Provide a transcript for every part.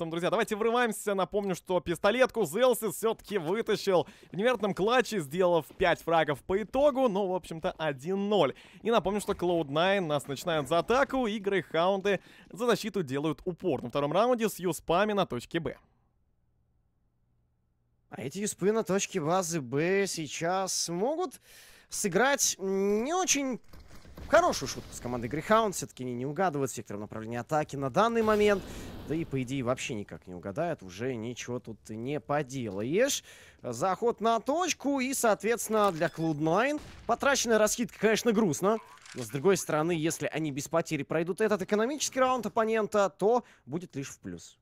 Поэтому, друзья, давайте врываемся. Напомню, что пистолетку Зелсис все-таки вытащил в неверном клатче, сделав 5 фрагов по итогу. Ну, в общем-то, 1-0. И напомню, что Cloud9 нас начинают за атаку, и Грейхаунды за защиту делают упор на втором раунде с юспами на точке Б. А эти юспы на точке базы Б сейчас могут сыграть не очень Хорошую шутку с командой Грейхаунд. Все-таки они не угадывают сектор направления атаки на данный момент. Да и, по идее, вообще никак не угадают. Уже ничего тут не поделаешь. Заход на точку. И, соответственно, для Cloud9 потраченная раскидка, конечно, грустно. Но, с другой стороны, если они без потери пройдут этот экономический раунд оппонента, то будет лишь в плюс.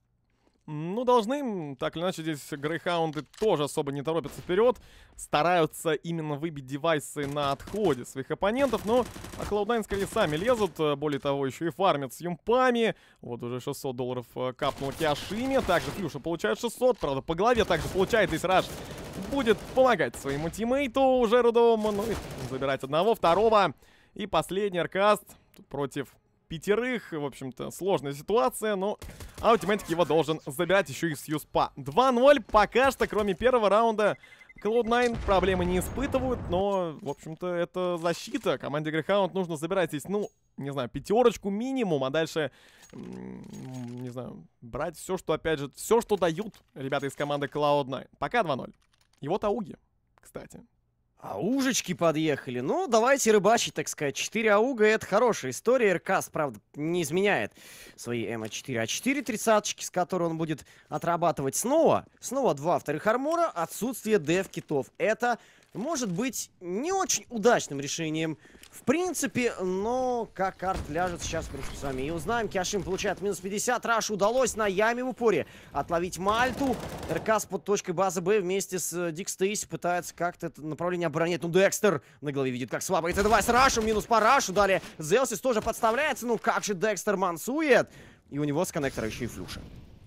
Ну, должны. Так или иначе, здесь грейхаунды тоже особо не торопятся вперед. Стараются именно выбить девайсы на отходе своих оппонентов. Но а cloud скорее сами лезут. Более того, еще и фармят с юмпами. Вот уже 600 долларов э, капнул Киашиме. Также Флюша получает 600. Правда, по голове также получает. Здесь Раш будет помогать своему тиммейту уже рудовому. Ну и забирать одного, второго. И последний аркаст против пятерых. В общем-то, сложная ситуация, но Аутиментик его должен забирать еще и с Юспа. 2-0 пока что, кроме первого раунда, Cloud9 проблемы не испытывают, но, в общем-то, это защита. Команде Грехаунд нужно забирать здесь, ну, не знаю, пятерочку минимум, а дальше, не знаю, брать все, что, опять же, все, что дают ребята из команды Cloud9. Пока 2-0. И вот Ауги, кстати. А ужечки подъехали. Ну, давайте рыбачить, так сказать. 4 ауга — это хорошая история. РКС, правда, не изменяет свои МА-4. А4 тридцаточки, с которой он будет отрабатывать снова. Снова два вторых армора. Отсутствие деф-китов. Это может быть не очень удачным решением в принципе, но как карт ляжет, сейчас просто с вами и узнаем. Киашим получает минус 50. Раш удалось на яме в упоре отловить Мальту. РКС под точкой базы Б вместе с э, Дик Стейси пытается как-то это направление оборонять. Ну, Декстер на голове видит, как слабо. Это давай с Рашем, минус по Рашу. Далее Зелсис тоже подставляется. Ну, как же Декстер мансует. И у него с коннектора еще и флюша.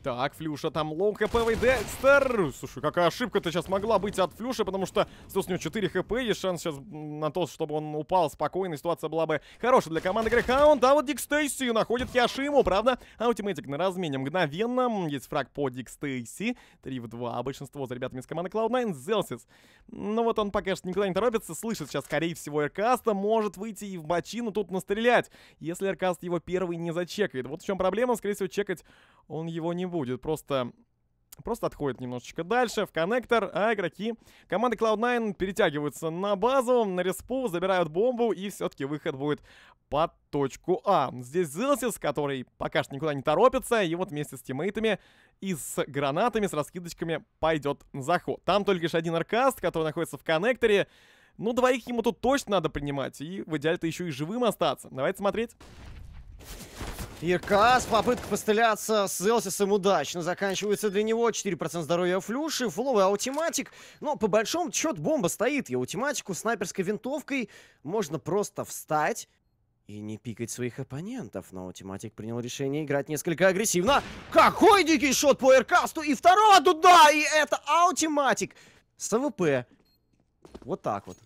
Так, Флюша там лоу хп, Декстер. Слушай, какая ошибка-то сейчас могла быть от флюша, потому что сейчас у него 4 хп, есть шанс сейчас на то, чтобы он упал спокойно, ситуация была бы хорошая для команды Грехаунд. А вот Дикстейси находит Яшиму, правда? а Аутиметик на размене мгновенно, есть фраг по Дикстейси, 3 в 2, большинство за ребятами из команды Cloud9, Зелсис. Ну вот он пока что никуда не торопится, слышит сейчас, скорее всего, Эркаста, может выйти и в бочину тут настрелять, если Эркаст его первый не зачекает. Вот в чем проблема, скорее всего, чекать он его не будет, просто просто отходит немножечко дальше в коннектор, а игроки команды Cloud9 перетягиваются на базу, на респу, забирают бомбу, и все-таки выход будет под точку А. Здесь Зилсис, который пока что никуда не торопится, и вот вместе с тиммейтами и с гранатами, с раскидочками пойдет заход. Там только лишь один аркаст, который находится в коннекторе, ну, двоих ему тут точно надо принимать, и в идеале-то еще и живым остаться. Давайте смотреть. Иркас, попытка постреляться с Элсисом удачно заканчивается для него. 4% здоровья Флюши, фуловый аутиматик. Но по большому счету бомба стоит, и аутиматику снайперской винтовкой можно просто встать и не пикать своих оппонентов. Но Тиматик принял решение играть несколько агрессивно. Какой дикий шот по Эркасту! И второго туда! И это Аутиматик с АВП. Вот так вот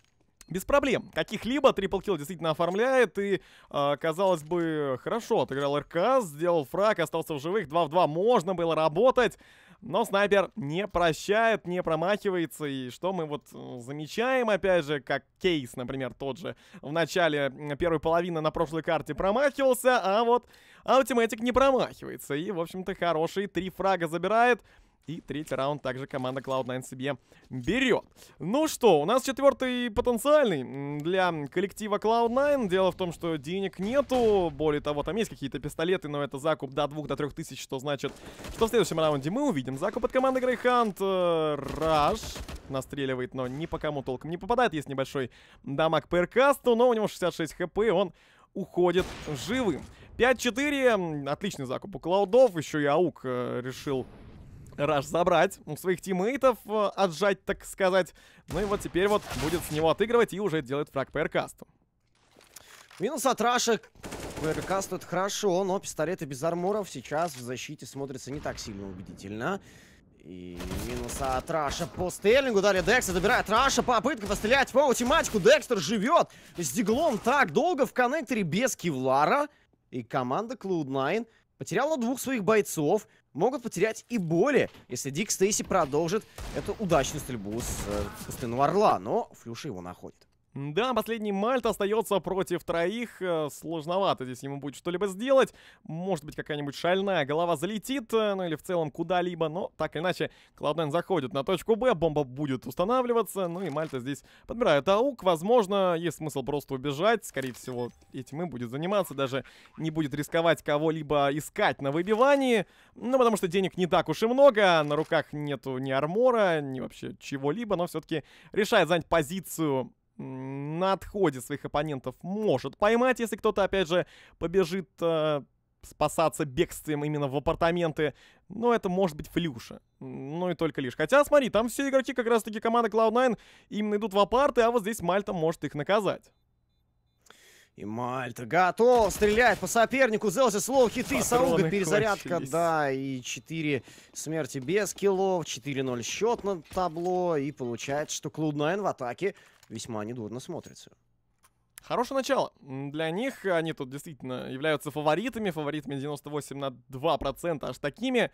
без проблем. Каких-либо трипл-килл действительно оформляет. И, э, казалось бы, хорошо отыграл РК, сделал фраг, остался в живых. 2 в 2 можно было работать. Но снайпер не прощает, не промахивается. И что мы вот э, замечаем, опять же, как кейс, например, тот же в начале первой половины на прошлой карте промахивался, а вот Аутиматик не промахивается. И, в общем-то, хороший три фрага забирает. И третий раунд также команда Cloud9 себе берет. Ну что, у нас четвертый потенциальный для коллектива Cloud9. Дело в том, что денег нету. Более того, там есть какие-то пистолеты, но это закуп до двух до трех тысяч, что значит, что в следующем раунде мы увидим закуп от команды Грейхант. Раш э, настреливает, но ни по кому толком не попадает. Есть небольшой дамаг по эркасту, но у него 66 хп, он уходит живым. 5-4, отличный закуп у Клаудов, еще и Аук э, решил Раш забрать у своих тиммейтов, э, отжать, так сказать. Ну и вот теперь вот будет с него отыгрывать и уже делает фраг ПРКаст. Минус от Раша. ПРКаст это хорошо, но пистолеты без армуров сейчас в защите смотрится не так сильно убедительно. И минуса от Раша по стейлингу. Далее Декстер добирает Раша. Попытка пострелять в тематику. Декстер живет с диглом так долго в коннекторе без кевлара. И команда Cloud9 потеряла двух своих бойцов могут потерять и более, если Дик Стейси продолжит эту удачную стрельбу с э, пустынного орла. Но Флюша его находит. Да, последний Мальт остается против троих. Э, сложновато здесь ему будет что-либо сделать. Может быть, какая-нибудь шальная голова залетит, э, ну или в целом куда-либо. Но так или иначе, cloud заходит на точку Б, бомба будет устанавливаться. Ну и Мальта здесь подбирает аук. Возможно, есть смысл просто убежать. Скорее всего, этим и будет заниматься. Даже не будет рисковать кого-либо искать на выбивании. Ну, потому что денег не так уж и много. А на руках нету ни армора, ни вообще чего-либо. Но все-таки решает занять позицию на отходе своих оппонентов может поймать, если кто-то, опять же, побежит э, спасаться бегствием именно в апартаменты. Но это может быть флюша. Ну и только лишь. Хотя, смотри, там все игроки как раз-таки команды Cloud9 именно идут в апарты, а вот здесь Мальта может их наказать. И Мальта готов, стреляет по сопернику, Зелзи слово хиты, Сауга перезарядка, кончились. да, и 4 смерти без киллов, 4-0 счет на табло, и получается, что Cloud9 в атаке весьма недурно смотрится. Хорошее начало. Для них они тут действительно являются фаворитами, фаворитами 98 на 2%, аж такими.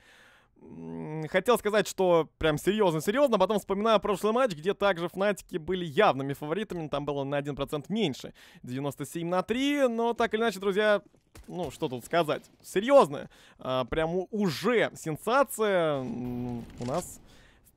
Хотел сказать, что прям серьезно-серьезно, потом вспоминаю прошлый матч, где также Фнатики были явными фаворитами, там было на 1% меньше, 97 на 3, но так или иначе, друзья, ну что тут сказать, серьезно, а, прям уже сенсация у нас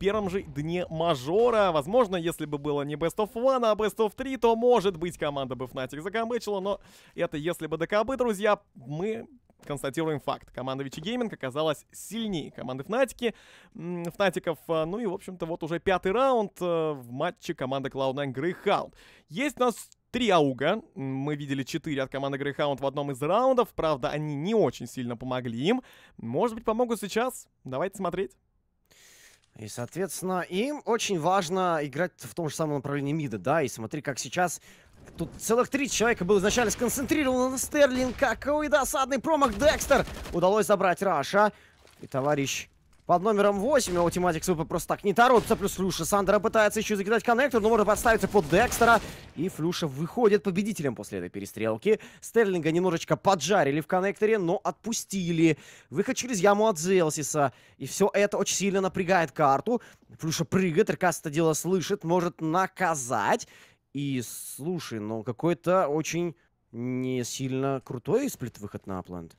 первом же дне мажора. Возможно, если бы было не Best of One, а Best of 3, то, может быть, команда бы Fnatic закомбычила, но это если бы ДКБ, друзья, мы констатируем факт. Команда Вичи Гейминг оказалась сильнее команды Фнатики, Фнатиков. Э, ну и, в общем-то, вот уже пятый раунд э, в матче команды Cloud9 Greyhound. Есть у нас Три ауга, мы видели четыре от команды Greyhound в одном из раундов, правда, они не очень сильно помогли им. Может быть, помогут сейчас? Давайте смотреть. И, соответственно, им очень важно играть в том же самом направлении мида, да, и смотри, как сейчас... Тут целых три человека было изначально сконцентрировано на Стерлинг, Какой досадный промах Декстер! Удалось забрать Раша. И товарищ под номером 8. у тематик СВП просто так не торопится. Плюс Флюша. Сандра пытается еще закидать коннектор, но можно подставиться под Декстера. И Флюша выходит победителем после этой перестрелки. Стерлинга немножечко поджарили в коннекторе, но отпустили. Выход через яму от Зелсиса. И все это очень сильно напрягает карту. Флюша прыгает, Рикас это дело слышит, может наказать. И, слушай, ну какой-то очень не сильно крутой сплит-выход на Апланд.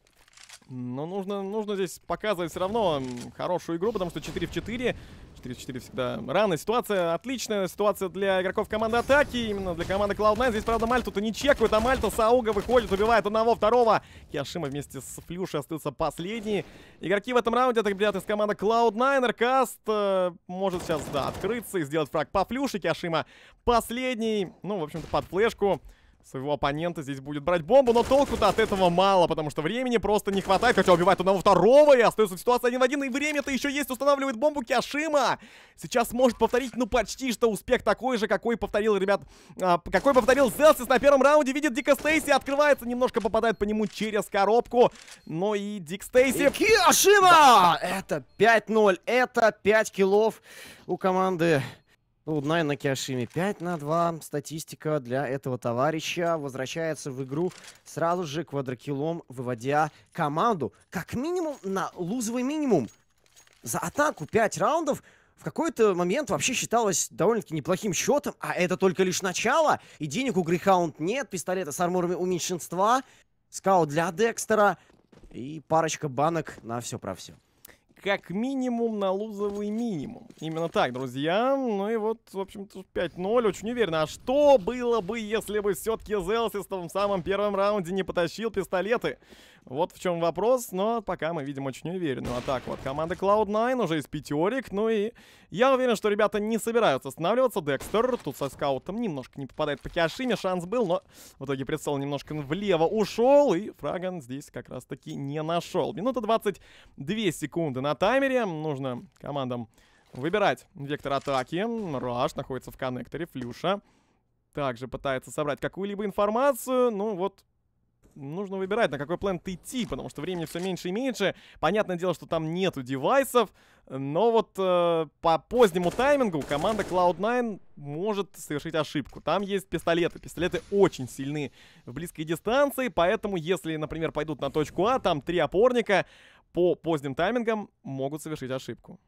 Но ну, нужно, нужно здесь показывать все равно хорошую игру, потому что 4 в 4. 4 в 4 всегда рано. Ситуация отличная. Ситуация для игроков команды атаки. Именно для команды Cloud9. Здесь, правда, Мальту то не чекают, а Мальта Сауга выходит, убивает одного, второго. Яшима вместе с Флюшей остаются последние. Игроки в этом раунде отребят из команды Cloud9. Аркаст э, может сейчас, да, открыться и сделать фраг по Флюше. Кяшима последний. Ну, в общем-то, под флешку своего оппонента здесь будет брать бомбу, но толку-то от этого мало, потому что времени просто не хватает, хотя убивает одного второго, и остается ситуация один в один, и время-то еще есть, устанавливает бомбу Кяшима. Сейчас может повторить, ну, почти что успех такой же, какой повторил, ребят, а, какой повторил Зелсис на первом раунде, видит Дика Стейси, открывается, немножко попадает по нему через коробку, но и Дик Стейси... И Кяшима! Да. Это 5-0, это 5 киллов у команды ну, Уднай на 5 на 2. Статистика для этого товарища возвращается в игру сразу же квадрокилом, выводя команду как минимум на лузовый минимум. За атаку 5 раундов в какой-то момент вообще считалось довольно-таки неплохим счетом, а это только лишь начало, и денег у Грейхаунд нет, пистолета с арморами у меньшинства, скаут для Декстера и парочка банок на все про все как минимум на лузовый минимум. Именно так, друзья. Ну и вот, в общем-то, 5-0. Очень уверенно. А что было бы, если бы все-таки Зелсис в самом первом раунде не потащил пистолеты? Вот в чем вопрос, но пока мы видим очень уверенную атаку от команды Cloud9, уже из пятерик. Ну и я уверен, что ребята не собираются останавливаться. Декстер тут со скаутом немножко не попадает по Киашиме, шанс был, но в итоге прицел немножко влево ушел, и Фраган здесь как раз-таки не нашел. Минута 22 секунды на таймере, нужно командам выбирать вектор атаки. Раш находится в коннекторе, Флюша также пытается собрать какую-либо информацию, ну вот нужно выбирать, на какой план идти, потому что времени все меньше и меньше. Понятное дело, что там нету девайсов, но вот э, по позднему таймингу команда Cloud9 может совершить ошибку. Там есть пистолеты. Пистолеты очень сильны в близкой дистанции, поэтому если, например, пойдут на точку А, там три опорника, по поздним таймингам могут совершить ошибку.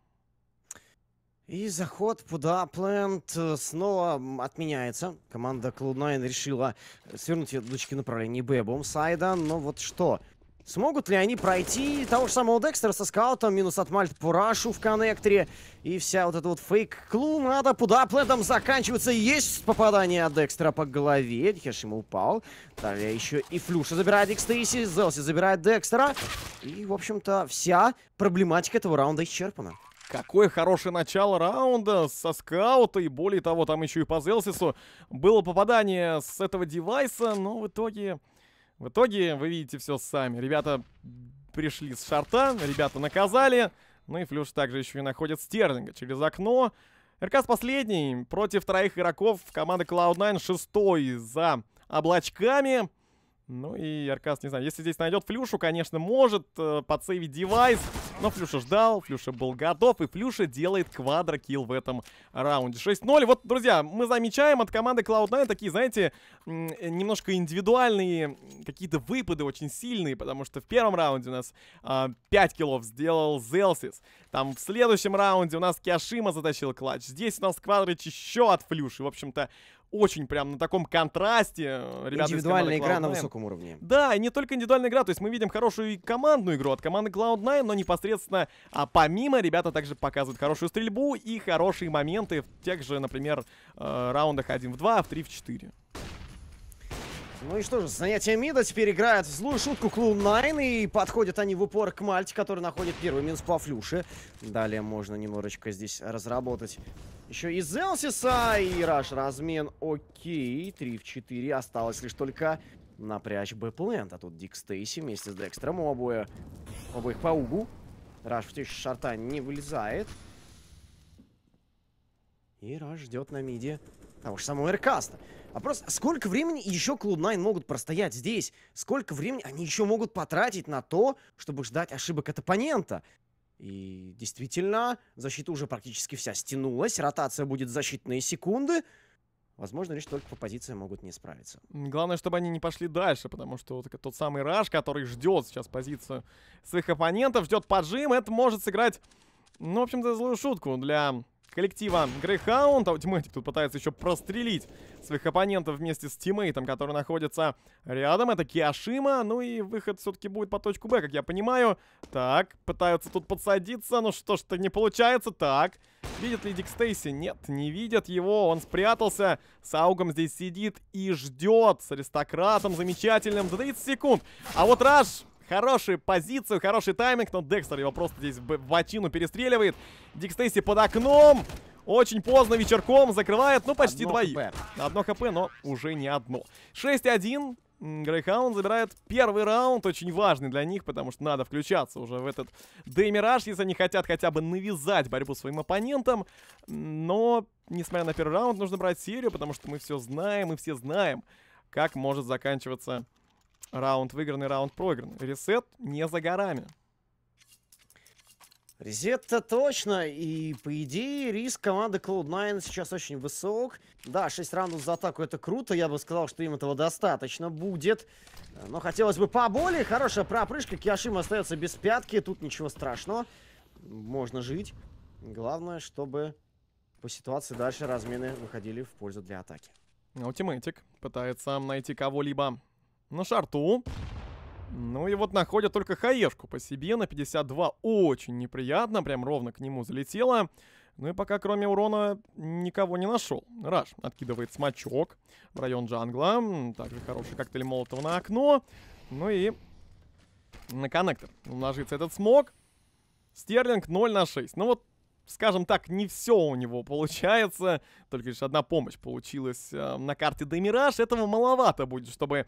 И заход куда плент э, снова отменяется. Команда Cloud9 решила свернуть ее дочки направления Б бомбсайда. Но вот что? Смогут ли они пройти того же самого Декстера со скаутом, минус от Мальт по Рашу в коннекторе. И вся вот эта вот фейк-клу надо Плентом заканчиваться. Есть попадание от Декстера по голове. Хеш ему упал. Далее еще и Флюша забирает Дикстейси, Зелси забирает Декстера. И, в общем-то, вся проблематика этого раунда исчерпана. Какое хорошее начало раунда со скаута, и более того, там еще и по Зелсису было попадание с этого девайса, но в итоге... В итоге вы видите все сами. Ребята пришли с шарта, ребята наказали, ну и Флюш также еще и находит Стерлинга через окно. РКС последний против троих игроков команды Cloud9, шестой за облачками. Ну и Аркас, не знаю, если здесь найдет Флюшу, конечно, может э, подсейвить девайс, но Флюша ждал, Флюша был готов, и Флюша делает квадрокил в этом раунде. 6-0. Вот, друзья, мы замечаем от команды Cloud9 такие, знаете, э, немножко индивидуальные какие-то выпады очень сильные, потому что в первом раунде у нас э, а, 5 киллов сделал Зелсис, там в следующем раунде у нас Киашима затащил клатч, здесь у нас квадрич еще от Флюши, в общем-то, очень прям на таком контрасте. Э, ребята Индивидуальная игра на высоком уровне. Да, и не только индивидуальная игра, то есть мы видим хорошую и командную игру от команды Cloud9, но непосредственно а помимо ребята также показывают хорошую стрельбу и хорошие моменты в тех же, например, э, раундах 1 в 2, а в 3 в 4. Ну и что же, занятия мида теперь играют в злую шутку Клоун-9, и подходят они в упор к Мальте, который находит первый минус по флюше. Далее можно немножечко здесь разработать еще и Зелсиса, и Раш размен окей, 3 в 4, осталось лишь только напрячь Бэплэнд, а тут Дик Стейси вместе с Декстером, у обоих, у обоих по угу. Раш в тысячу шарта не вылезает. И Раш ждет на миде того же самого Эркаста. Вопрос, а сколько времени еще Cloud9 могут простоять здесь? Сколько времени они еще могут потратить на то, чтобы ждать ошибок от оппонента? И действительно, защита уже практически вся стянулась, ротация будет защитные секунды. Возможно, лишь только по позициям могут не справиться. Главное, чтобы они не пошли дальше, потому что вот тот самый Раш, который ждет сейчас позицию своих оппонентов, ждет поджим, это может сыграть, ну, в общем-то, злую шутку для коллектива Грейхаунд. Аутиматик тут пытается еще прострелить своих оппонентов вместе с тиммейтом, который находится рядом. Это Киашима. Ну и выход все-таки будет по точку Б, как я понимаю. Так, пытаются тут подсадиться. Ну что ж-то не получается. Так, видит ли Дик Стейси? Нет, не видит его. Он спрятался. С Аугом здесь сидит и ждет. С аристократом замечательным. За 30 секунд. А вот Раш Хорошую позицию, хороший тайминг, но Декстер его просто здесь в бочину перестреливает. Дикстейси под окном. Очень поздно вечерком закрывает, ну, почти одно двоих. Хп. Одно хп, но уже не одно. 6-1. Грейхаунд забирает первый раунд, очень важный для них, потому что надо включаться уже в этот демираж, если они хотят хотя бы навязать борьбу своим оппонентам. Но, несмотря на первый раунд, нужно брать серию, потому что мы все знаем, мы все знаем, как может заканчиваться Раунд выигранный, раунд проигран. Ресет не за горами. Резет-то точно, и по идее риск команды Cloud9 сейчас очень высок. Да, 6 раундов за атаку это круто, я бы сказал, что им этого достаточно будет. Но хотелось бы поболее, хорошая пропрыжка, Киашим остается без пятки, тут ничего страшного. Можно жить. Главное, чтобы по ситуации дальше размены выходили в пользу для атаки. Ультимейтик пытается найти кого-либо на шарту. Ну и вот находят только хаешку по себе на 52. Очень неприятно, прям ровно к нему залетело. Ну и пока кроме урона никого не нашел. Раш откидывает смачок в район джангла. Также хороший коктейль молотого на окно. Ну и на коннектор ложится этот смог. Стерлинг 0 на 6. Ну вот, скажем так, не все у него получается. Только лишь одна помощь получилась э, на карте Демираж. Этого маловато будет, чтобы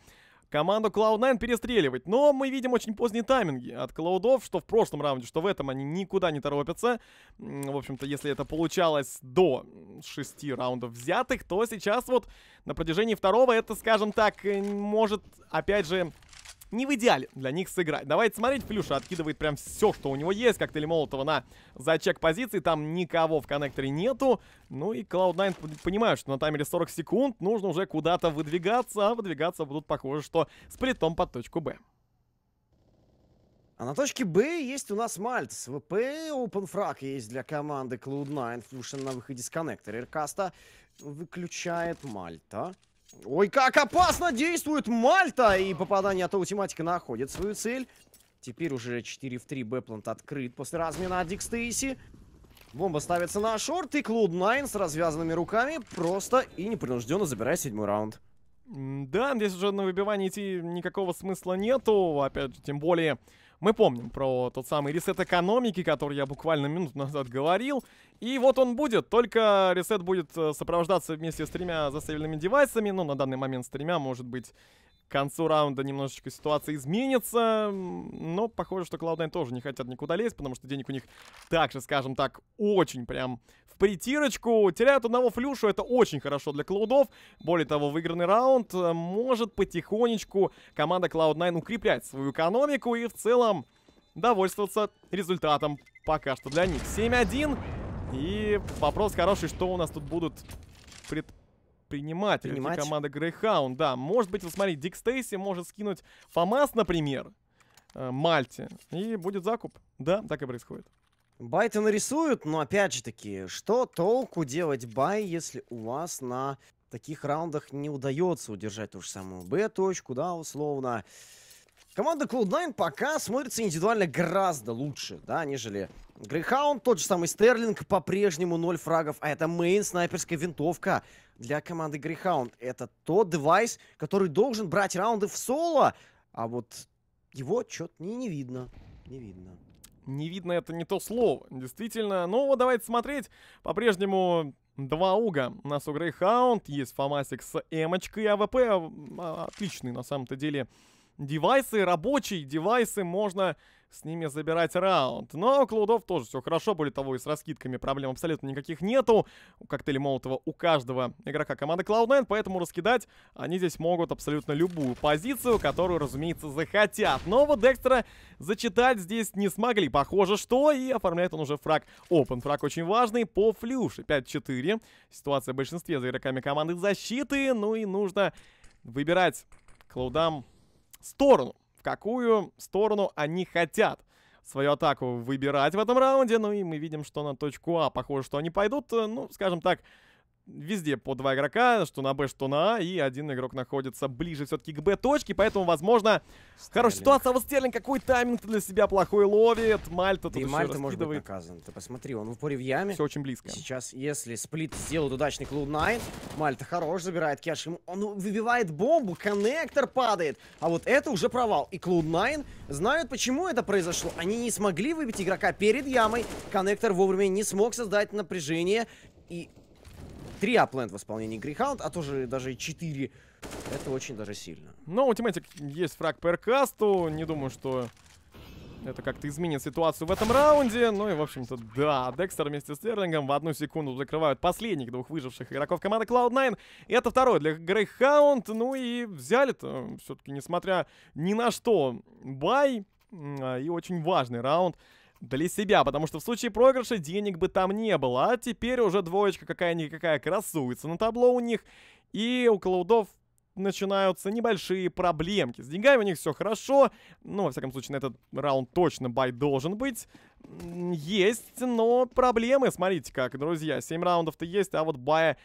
Команду Cloud9 перестреливать, но мы видим очень поздние тайминги от Cloudов, что в прошлом раунде, что в этом они никуда не торопятся. В общем-то, если это получалось до шести раундов взятых, то сейчас вот на протяжении второго это, скажем так, э, может, опять же, не в идеале для них сыграть. Давайте смотреть, Флюша откидывает прям все, что у него есть. Коктейль Молотова на зачек позиции, там никого в коннекторе нету. Ну и Cloud9 понимают, что на таймере 40 секунд нужно уже куда-то выдвигаться, а выдвигаться будут, похоже, что сплитом под точку Б. А на точке Б есть у нас Мальц. ВП OpenFrag есть для команды Cloud9. Флюшин на выходе с коннектора. Иркаста выключает Мальта. Ой, как опасно действует Мальта! И попадание от аутематика находит свою цель. Теперь уже 4 в 3 Бэплант открыт после размена от Дик Бомба ставится на шорт, и Cloud9 с развязанными руками просто и непринужденно забирает седьмой раунд. Да, здесь уже на выбивание идти никакого смысла нету, опять же, тем более мы помним про тот самый ресет экономики, который я буквально минут назад говорил. И вот он будет, только ресет будет э, сопровождаться вместе с тремя заставленными девайсами, ну, на данный момент с тремя, может быть, к концу раунда немножечко ситуация изменится, но похоже, что Cloud9 тоже не хотят никуда лезть, потому что денег у них также, скажем так, очень прям в притирочку. Теряют одного флюшу, это очень хорошо для Клоудов. Более того, выигранный раунд э, может потихонечку команда Cloud9 укреплять свою экономику и в целом довольствоваться результатом пока что для них. 7-1. И вопрос хороший, что у нас тут будут пред принимать. принимать. Это команда Greyhound, да. Может быть, вот смотри, Дик Стейси может скинуть ФАМАС, например, э, Мальте, и будет закуп. Да, так и происходит. Байты нарисуют, но опять же таки, что толку делать бай, если у вас на таких раундах не удается удержать ту же самую Б-точку, да, условно. Команда Cloud9 пока смотрится индивидуально гораздо лучше, да, нежели Грейхаунд. Тот же самый Стерлинг по-прежнему 0 фрагов, а это мейн снайперская винтовка для команды Грейхаунд. Это тот девайс, который должен брать раунды в соло, а вот его что-то не, не видно, не видно. Не видно это не то слово, действительно. Ну вот давайте смотреть. По-прежнему Два уга. У нас у Грейхаунд, есть Фомасик с эмочкой АВП. А, отличный, на самом-то деле, девайсы рабочие, девайсы можно с ними забирать раунд. Но у Клоудов тоже все хорошо, более того, и с раскидками проблем абсолютно никаких нету. У коктейля Молотова у каждого игрока команды Cloud9, поэтому раскидать они здесь могут абсолютно любую позицию, которую, разумеется, захотят. Но вот Декстера зачитать здесь не смогли, похоже, что, и оформляет он уже фраг Open. Фраг очень важный по флюше, 5-4. Ситуация в большинстве за игроками команды защиты, ну и нужно выбирать Клоудам сторону, в какую сторону они хотят свою атаку выбирать в этом раунде. Ну и мы видим, что на точку А похоже, что они пойдут, э, ну, скажем так, везде по два игрока, что на Б, что на А, и один игрок находится ближе все-таки к Б точке, поэтому, возможно, Стерлинг. хорошая ситуация, а вот Стерлинг какой тайминг для себя плохой ловит, Мальта тут и Мальта может быть наказан, ты посмотри, он в упоре в яме. Все очень близко. Сейчас, если сплит сделает удачный cloud Найн, Мальта хорош, забирает кэш, он выбивает бомбу, коннектор падает, а вот это уже провал, и cloud Найн знают, почему это произошло, они не смогли выбить игрока перед ямой, коннектор вовремя не смог создать напряжение, и Три аплент в исполнении Грейхаунд, а тоже даже четыре. Это очень даже сильно. Но у Тиматик есть фраг по эркасту. Не думаю, что это как-то изменит ситуацию в этом раунде. Ну и, в общем-то, да, Декстер вместе с Стерлингом в одну секунду закрывают последних двух выживших игроков команды Cloud9. Это второй для Грейхаунд. Ну и взяли-то э, все-таки, несмотря ни на что, бай. А, и очень важный раунд для себя, потому что в случае проигрыша денег бы там не было, а теперь уже двоечка какая-никакая красуется на табло у них, и у клоудов начинаются небольшие проблемки. С деньгами у них все хорошо, ну, во всяком случае, на этот раунд точно бай должен быть. Есть, но проблемы, смотрите как, друзья, 7 раундов-то есть, а вот бая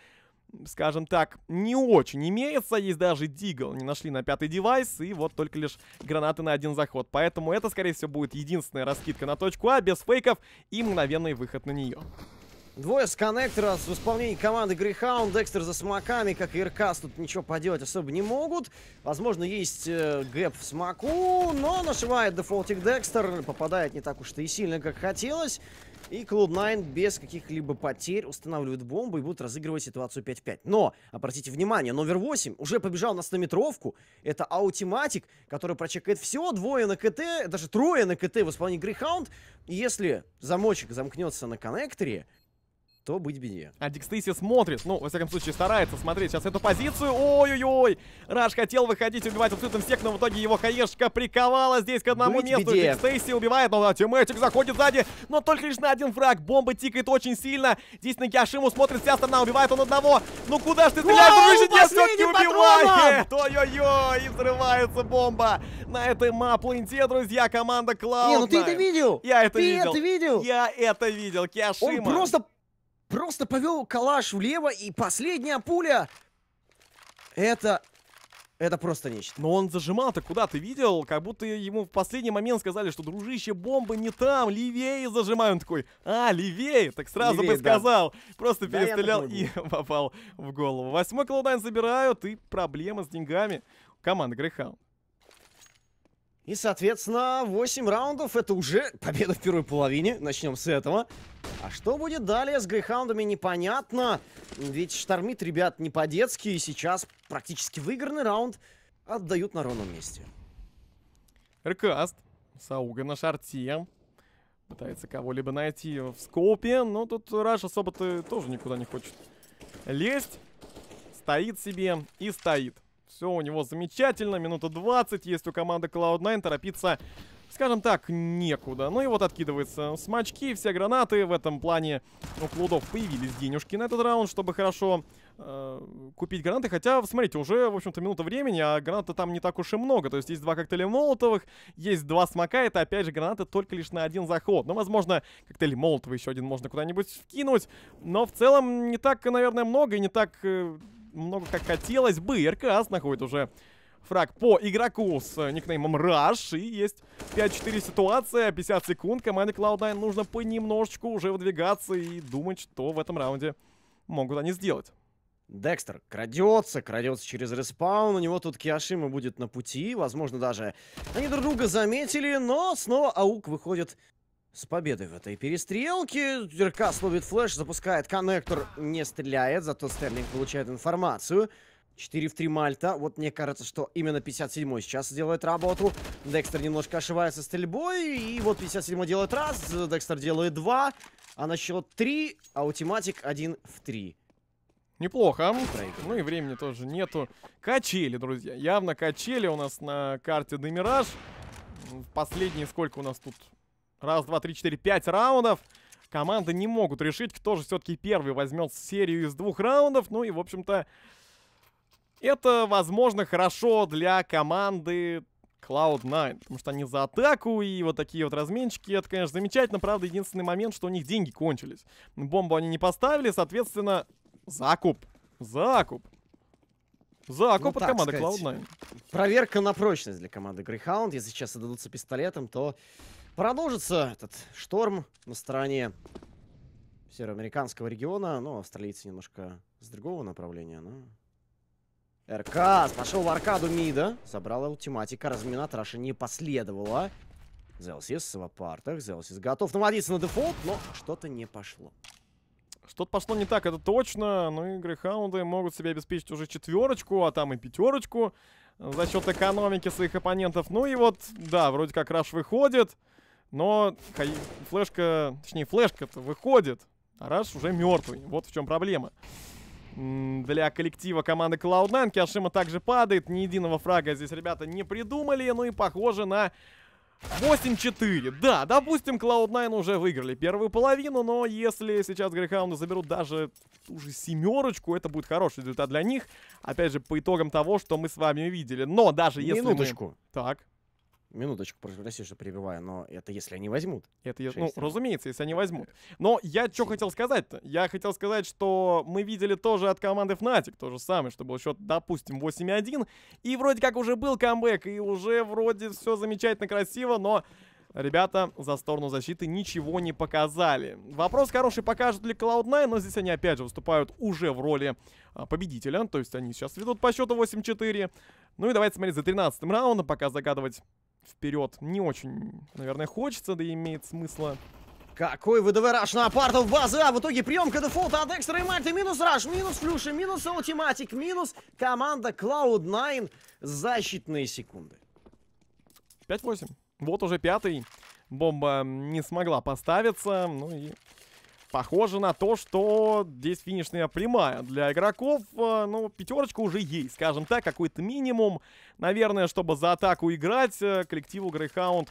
скажем так, не очень имеется. Есть даже Дигл, не нашли на пятый девайс, и вот только лишь гранаты на один заход. Поэтому это, скорее всего, будет единственная раскидка на точку А, без фейков и мгновенный выход на нее. Двое с коннектора в исполнении команды Грейхаунд. Декстер за смоками, как и Иркас, тут ничего поделать особо не могут. Возможно, есть э, гэп в смоку, но нашивает дефолтик Декстер. Попадает не так уж и сильно, как хотелось. И Cloud9 без каких-либо потерь устанавливают бомбу и будут разыгрывать ситуацию 5 5. Но, обратите внимание, номер 8 уже побежал на 100 метровку. Это аутиматик, который прочекает все, двое на КТ, даже трое на КТ в исполнении Грейхаунд. И если замочек замкнется на коннекторе, то быть беде. А Дикстейси смотрит, ну, во всяком случае, старается смотреть сейчас эту позицию. Ой-ой-ой! Раш хотел выходить, убивать абсолютно всех, но в итоге его хаешка приковала здесь к одному быть месту. Беде. Дикстейси убивает, но да, заходит сзади, но только лишь на один фраг. Бомба тикает очень сильно. Здесь на Киашиму смотрит вся страна, убивает он одного. Ну куда ж ты стреляешь, дружище? Нет, все-таки убивает! Ой-ой-ой! И взрывается бомба! На этой мап-ленте, друзья, команда Клауд. Не, ну ты это видел! Я это ты видел! это видел! Я это видел, Киашима! Он просто просто повел калаш влево, и последняя пуля... Это... Это просто нечто. Но он зажимал-то куда ты видел? Как будто ему в последний момент сказали, что, дружище, бомба не там, левее зажимаю. такой, а, левее, так сразу левее, бы сказал. Да. Просто да, перестрелял и попал в голову. Восьмой колдайн забирают, и проблема с деньгами. Команда Грейхаунд. И, соответственно, 8 раундов. Это уже победа в первой половине. Начнем с этого. А что будет далее с Грейхаундами, непонятно. Ведь штормит ребят не по-детски. И сейчас практически выигранный раунд отдают на ровном месте. Рекаст. Сауга на шарте. Пытается кого-либо найти в скопе. Но тут Раш особо-то тоже никуда не хочет лезть. Стоит себе и стоит. Все у него замечательно. Минута 20 есть у команды Cloud9. Торопиться, скажем так, некуда. Ну и вот откидывается смачки, все гранаты. В этом плане у Клудов появились денежки на этот раунд, чтобы хорошо э, купить гранаты. Хотя, смотрите, уже, в общем-то, минута времени, а граната там не так уж и много. То есть есть два коктейля молотовых, есть два смока. Это, опять же, гранаты только лишь на один заход. Ну, возможно, коктейль Молотовый еще один можно куда-нибудь вкинуть. Но в целом не так, наверное, много и не так... Э, много как хотелось бы. РКС находит уже фраг по игроку с э, никнеймом Rush. И есть 5-4 ситуация, 50 секунд. Команде Cloud9 нужно понемножечку уже выдвигаться и думать, что в этом раунде могут они сделать. Декстер крадется, крадется через респаун, у него тут Киашима будет на пути, возможно, даже они друг друга заметили, но снова Аук выходит с победой в этой перестрелке. Деркас ловит флеш, запускает коннектор, не стреляет, зато Стерлинг получает информацию. 4 в 3 Мальта. Вот мне кажется, что именно 57-й сейчас делает работу. Декстер немножко ошивается стрельбой. И вот 57-й делает раз, Декстер делает два. А на счет 3, аутиматик 1 в 3. Неплохо. Ну и времени тоже нету. Качели, друзья. Явно качели у нас на карте Демираж. Последние сколько у нас тут? Раз, два, три, четыре, пять раундов. Команды не могут решить, кто же все-таки первый возьмет серию из двух раундов. Ну и, в общем-то, это, возможно, хорошо для команды Cloud9, потому что они за атаку и вот такие вот разменчики, это, конечно, замечательно, правда, единственный момент, что у них деньги кончились. Бомбу они не поставили, соответственно, закуп, закуп. Закуп ну, от команды сказать, Cloud9. Проверка на прочность для команды Greyhound, если сейчас отдадутся пистолетом, то Продолжится этот шторм на стороне североамериканского региона. Ну, австралийцы немножко с другого направления, но... РКС пошел в аркаду мида. собрала ультиматика. Размина Траша не последовала. Зелсис в апартах. Зелсис готов наводиться на дефолт, но что-то не пошло. Что-то пошло не так, это точно. Ну игры Хаунды могут себе обеспечить уже четверочку, а там и пятерочку за счет экономики своих оппонентов. Ну и вот, да, вроде как Раш выходит. Но флешка, точнее флешка-то выходит, а Раш уже мертвый. Вот в чем проблема. Для коллектива команды Cloud9 Киашима также падает. Ни единого фрага здесь ребята не придумали. Ну и похоже на 8-4. Да, допустим, Cloud9 уже выиграли первую половину, но если сейчас Грейхаунды заберут даже ту же семерочку, это будет хороший результат для них. Опять же, по итогам того, что мы с вами видели. Но даже если Минуточку. Мы... Так. Минуточку, прости, что перебиваю, но это если они возьмут. Это, я, ну, разумеется, если они возьмут. Э, но я что хотел сказать-то? Я хотел сказать, что мы видели тоже от команды Fnatic то же самое, что был счет, допустим, 8-1, и вроде как уже был камбэк, и уже вроде все замечательно, красиво, но ребята за сторону защиты ничего не показали. Вопрос хороший, покажут ли Cloud9, но здесь они опять же выступают уже в роли а, победителя. То есть они сейчас ведут по счету 8-4. Ну и давайте смотреть за 13 раундом, пока загадывать вперед не очень, наверное, хочется, да и имеет смысла. Какой ВДВ раш на апарту в базы, а в итоге приемка дефолта от Экстра и Мальты, минус раш, минус Флюши, минус ультиматик минус команда Cloud9 защитные секунды. 5-8. Вот уже пятый. Бомба не смогла поставиться, ну и Похоже на то, что здесь финишная прямая для игроков. Э, ну, пятерочка уже есть, скажем так, какой-то минимум. Наверное, чтобы за атаку играть, э, коллективу Грейхаунд,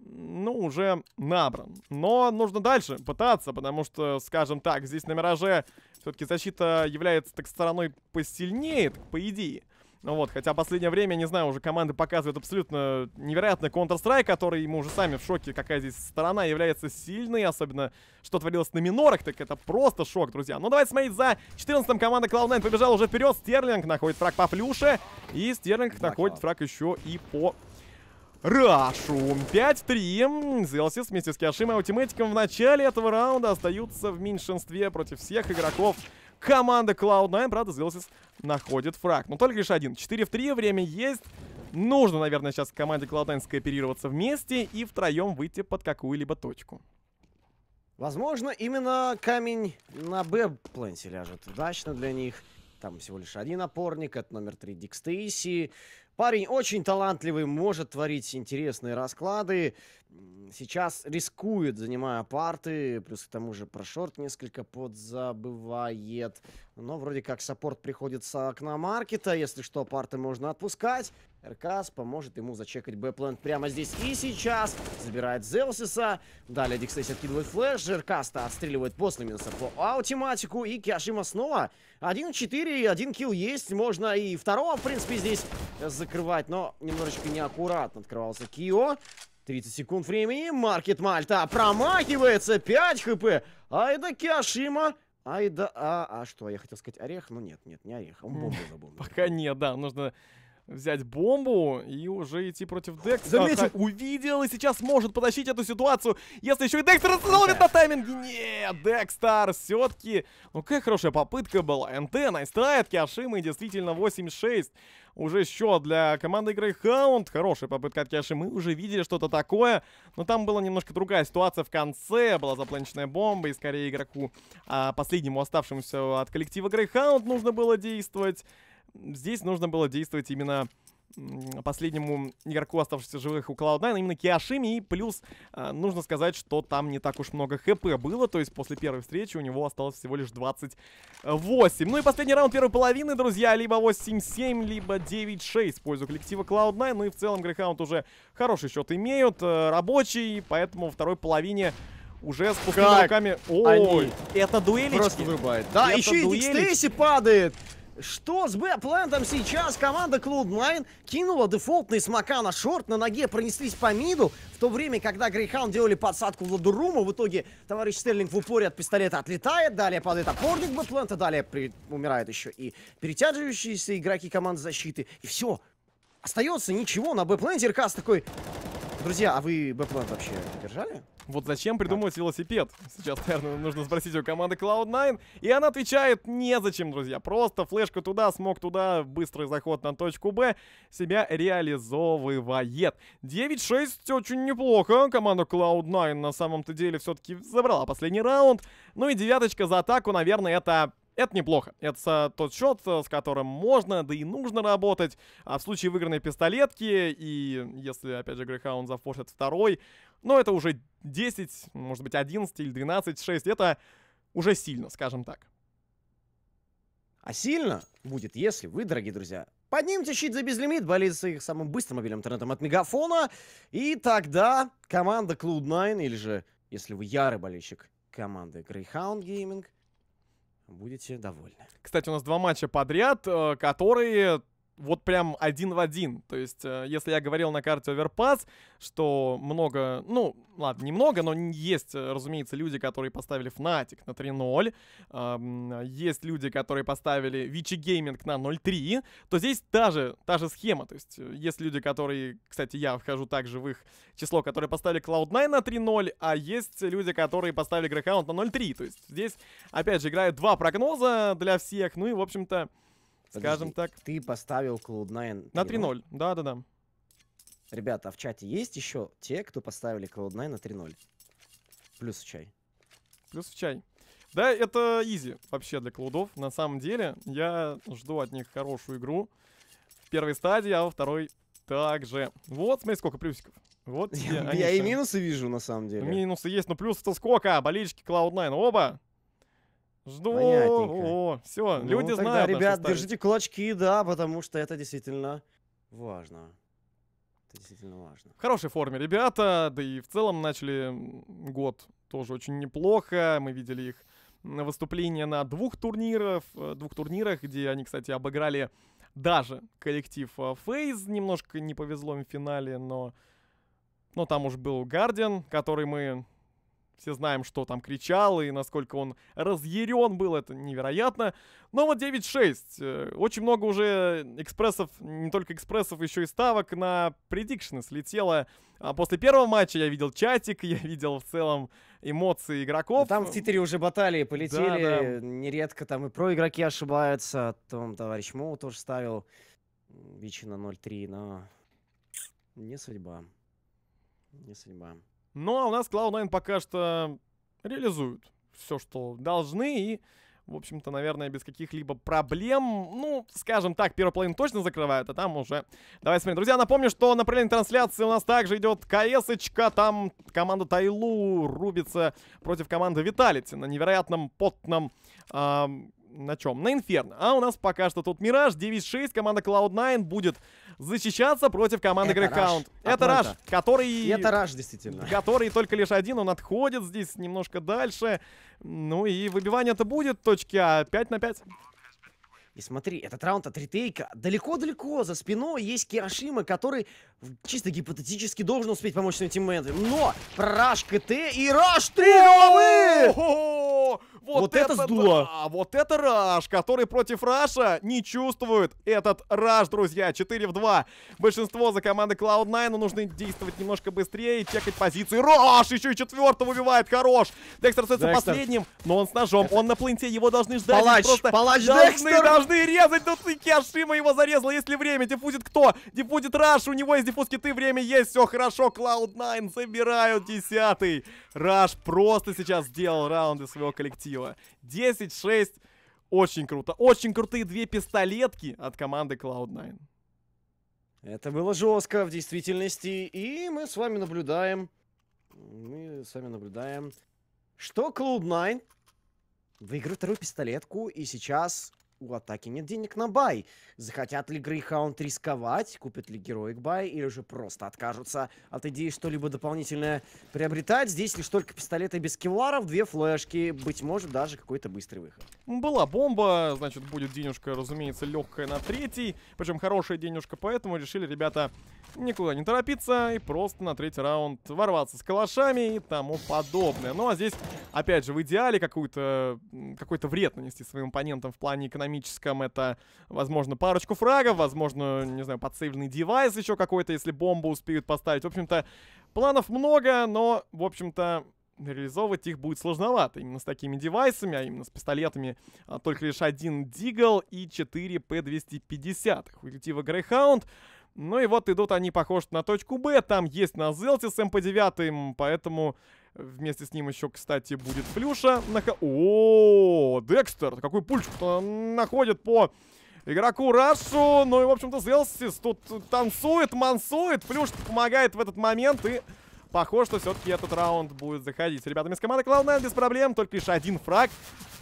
ну, уже набран. Но нужно дальше пытаться, потому что, скажем так, здесь на Мираже все-таки защита является так стороной посильнее, так по идее. Ну Вот, хотя последнее время, не знаю, уже команды показывают абсолютно невероятный Counter-Strike, который мы уже сами в шоке, какая здесь сторона является сильной, особенно что творилось на минорах, так это просто шок, друзья. Ну, давайте смотреть за 14-м. Команда Cloud9 побежал уже вперед. Стерлинг находит фраг по флюше, и Стерлинг да, находит фраг еще и по Рашу. 5-3. Зелсис вместе с Киашим и Аутимейтиком в начале этого раунда остаются в меньшинстве против всех игроков команда Cloud9, правда, Зилсис находит фраг. Но только лишь один. 4 в 3, время есть. Нужно, наверное, сейчас команде Cloud9 скооперироваться вместе и втроем выйти под какую-либо точку. Возможно, именно камень на Б-планте ляжет. Удачно для них. Там всего лишь один опорник, это номер три Дикстейси. Парень очень талантливый, может творить интересные расклады сейчас рискует, занимая парты, плюс к тому же про шорт несколько подзабывает. Но вроде как саппорт приходит с окна маркета, если что, парты можно отпускать. РКС поможет ему зачекать б прямо здесь и сейчас. Забирает Зеусиса. Далее Дикстейс откидывает флеш. РКС-то отстреливает после минуса по аутематику. И Киашима снова 1-4. Один килл есть. Можно и второго, в принципе, здесь закрывать. Но немножечко неаккуратно открывался Кио. 30 секунд времени. Маркет Мальта промахивается. 5 хп. Айда Киашима. Айда... А, а что? Я хотел сказать орех, но ну нет, нет, не орех. Он бомбу забыл. Пока нет, да. Нужно взять бомбу и уже идти против Декстера. Заметил, увидел и сейчас может потащить эту ситуацию, если еще и Декстер остановит на тайминге. Нет, Декстер все-таки... Ну, какая хорошая попытка была. НТ, найстрайт, Киашима и действительно 8-6 уже счет для команды Грейхаунд. Хорошая попытка от Кяши Мы уже видели что-то такое. Но там была немножко другая ситуация в конце. Была запланченная бомба. И скорее игроку, а, последнему оставшемуся от коллектива Грейхаунд нужно было действовать. Здесь нужно было действовать именно последнему игроку, оставшемуся живых у Cloud9, именно Киашими. И плюс а, нужно сказать, что там не так уж много хп было. То есть после первой встречи у него осталось всего лишь 28. Ну и последний раунд первой половины, друзья. Либо 8-7, либо 9-6 в пользу коллектива Cloud9. Ну и в целом Грейхаунд уже хороший счет имеют. Э, рабочий, поэтому второй половине уже с пустыми как руками. Ой, они это дуэлечки. Просто вырубает. Да, это еще и Дикстейси падает. Что с б сейчас? Команда Cloud9 кинула дефолтный смока на шорт, на ноге пронеслись по миду, в то время, когда Грейхаунд делали подсадку в Ладурума. В итоге товарищ Стерлинг в упоре от пистолета отлетает, далее падает опорник Б-плента, далее при... умирают еще и перетягивающиеся игроки команды защиты. И все, остается ничего на б Иркас такой, Друзья, а вы б вообще держали? Вот зачем придумывать а? велосипед? Сейчас, наверное, нужно спросить у команды Cloud9. И она отвечает, незачем, друзья. Просто флешка туда, смог туда, быстрый заход на точку Б. Себя реализовывает. 9-6, очень неплохо. Команда Cloud9 на самом-то деле все-таки забрала последний раунд. Ну и девяточка за атаку, наверное, это это неплохо. Это тот счет, э, с которым можно, да и нужно работать. А в случае выигранной пистолетки, и если, опять же, Грейхаунд зафорсит второй, ну, это уже 10, может быть, 11 или 12, 6. Это уже сильно, скажем так. А сильно будет, если вы, дорогие друзья, поднимете щит за безлимит, болеете их самым быстрым мобильным интернетом от Мегафона, и тогда команда Cloud9, или же, если вы ярый болельщик команды Greyhound Gaming, будете довольны. Кстати, у нас два матча подряд, э, которые вот прям один в один. То есть, э, если я говорил на карте Overpass, что много, ну, ладно, немного, но есть, э, разумеется, люди, которые поставили Fnatic на 3.0, есть люди, которые поставили Vici Gaming на 0.3, то здесь та же, та же схема. То есть, э, есть люди, которые, кстати, я вхожу также в их число, которые поставили Cloud9 на 3.0, а есть люди, которые поставили Greyhound на 0.3. То есть, здесь, опять же, играют два прогноза для всех, ну и, в общем-то, Скажем так. Ты поставил Cloud9 на 3-0. Да-да-да. Ребята, а в чате есть еще те, кто поставили Cloud9 на 3-0? Плюс в чай. Плюс в чай. Да, это изи вообще для клоудов. На самом деле, я жду от них хорошую игру. В первой стадии, а во второй также. Вот, смотри, сколько плюсиков. Вот я, я и минусы вижу, на самом деле. Минусы есть, но плюсов-то сколько? А, болельщики Cloud9, оба. Жду. Понятненько. Все, ну, люди тогда, знают. Ребят, держите кулачки, да, потому что это действительно важно. Это действительно важно. В хорошей форме ребята, да и в целом начали год тоже очень неплохо. Мы видели их выступления на двух турнирах, э, двух турнирах, где они, кстати, обыграли даже коллектив э, Фейз. Немножко не повезло им в финале, но, но там уж был Гардиан, который мы все знаем, что там кричал и насколько он разъярен был, это невероятно. Но вот 9-6. Э, очень много уже экспрессов, не только экспрессов, еще и ставок на предикшены слетело. А после первого матча я видел чатик, я видел в целом эмоции игроков. там в Твиттере уже баталии полетели, да, да. нередко там и про игроки ошибаются. А том, товарищ Моу тоже ставил Вичи на 0-3, но не судьба. Не судьба. Ну а у нас Cloud9 пока что реализуют все, что должны, и, в общем-то, наверное, без каких-либо проблем, ну, скажем так, первую половину точно закрывают, а там уже... Давай смотрим. Друзья, напомню, что на направление трансляции у нас также идет кс там команда Тайлу рубится против команды Виталити на невероятном потном... Эм на чем? На Инферно. А у нас пока что тут Мираж, 9-6, команда Cloud9 будет защищаться против команды Грейхаунд. Это Раш, который... Это Раш, действительно. Который только лишь один, он отходит здесь немножко дальше. Ну и выбивание-то будет, точки А, 5 на 5. И смотри, этот раунд от ретейка далеко-далеко за спиной есть Кирошима, который чисто гипотетически должен успеть помочь своим тиммейтам. Но! Раш КТ и Раш 3 головы! вот, вот это, это сдуло. Да, вот это Раш, который против Раша не чувствует этот Раш, друзья. 4 в 2. Большинство за команды Cloud9, но нужно действовать немножко быстрее, чекать позиции. Раш еще и четвертого убивает, хорош. Декстер остается последним, но он с ножом, он на пленте, его должны ждать. Палач, просто палач должны, Декстер. должны резать, тут и Киашима его зарезала, если время. Диффузит кто? Диффузит Раш, у него есть диффуз ты время есть, все хорошо. Cloud9 забирают десятый. Раш просто сейчас сделал раунды своего коллектива. 10-6. Очень круто. Очень крутые две пистолетки от команды Cloud9. Это было жестко в действительности. И мы с вами наблюдаем. Мы с вами наблюдаем, что Cloud9 выиграл вторую пистолетку. И сейчас у атаки нет денег на бай. Захотят ли Грейхаунд рисковать, купят ли героик бай, или же просто откажутся от идеи что-либо дополнительное приобретать. Здесь лишь только пистолеты без кевларов, две флешки, быть может, даже какой-то быстрый выход. Была бомба, значит, будет денежка, разумеется, легкая на третий, причем хорошая денежка, поэтому решили ребята никуда не торопиться и просто на третий раунд ворваться с калашами и тому подобное. Ну а здесь, опять же, в идеале какой-то какой-то вред нанести своим оппонентам в плане экономики экономическом. Это, возможно, парочку фрагов, возможно, не знаю, подсейвленный девайс еще какой-то, если бомбу успеют поставить. В общем-то, планов много, но, в общем-то, реализовывать их будет сложновато. Именно с такими девайсами, а именно с пистолетами, а, только лишь один Дигл и 4 П-250. Хулитива Грейхаунд. Ну и вот идут они, похоже на точку Б, там есть на Зелте с МП-9, поэтому Вместе с ним еще, кстати, будет Плюша. Нах... О, Декстер, какой пульчик-то находит по игроку Рашу. Ну и, в общем-то, Зелсис тут танцует, мансует. Плюш помогает в этот момент и... Похоже, что все-таки этот раунд будет заходить. Ребятами с команды Cloud9 без проблем. Только лишь один фраг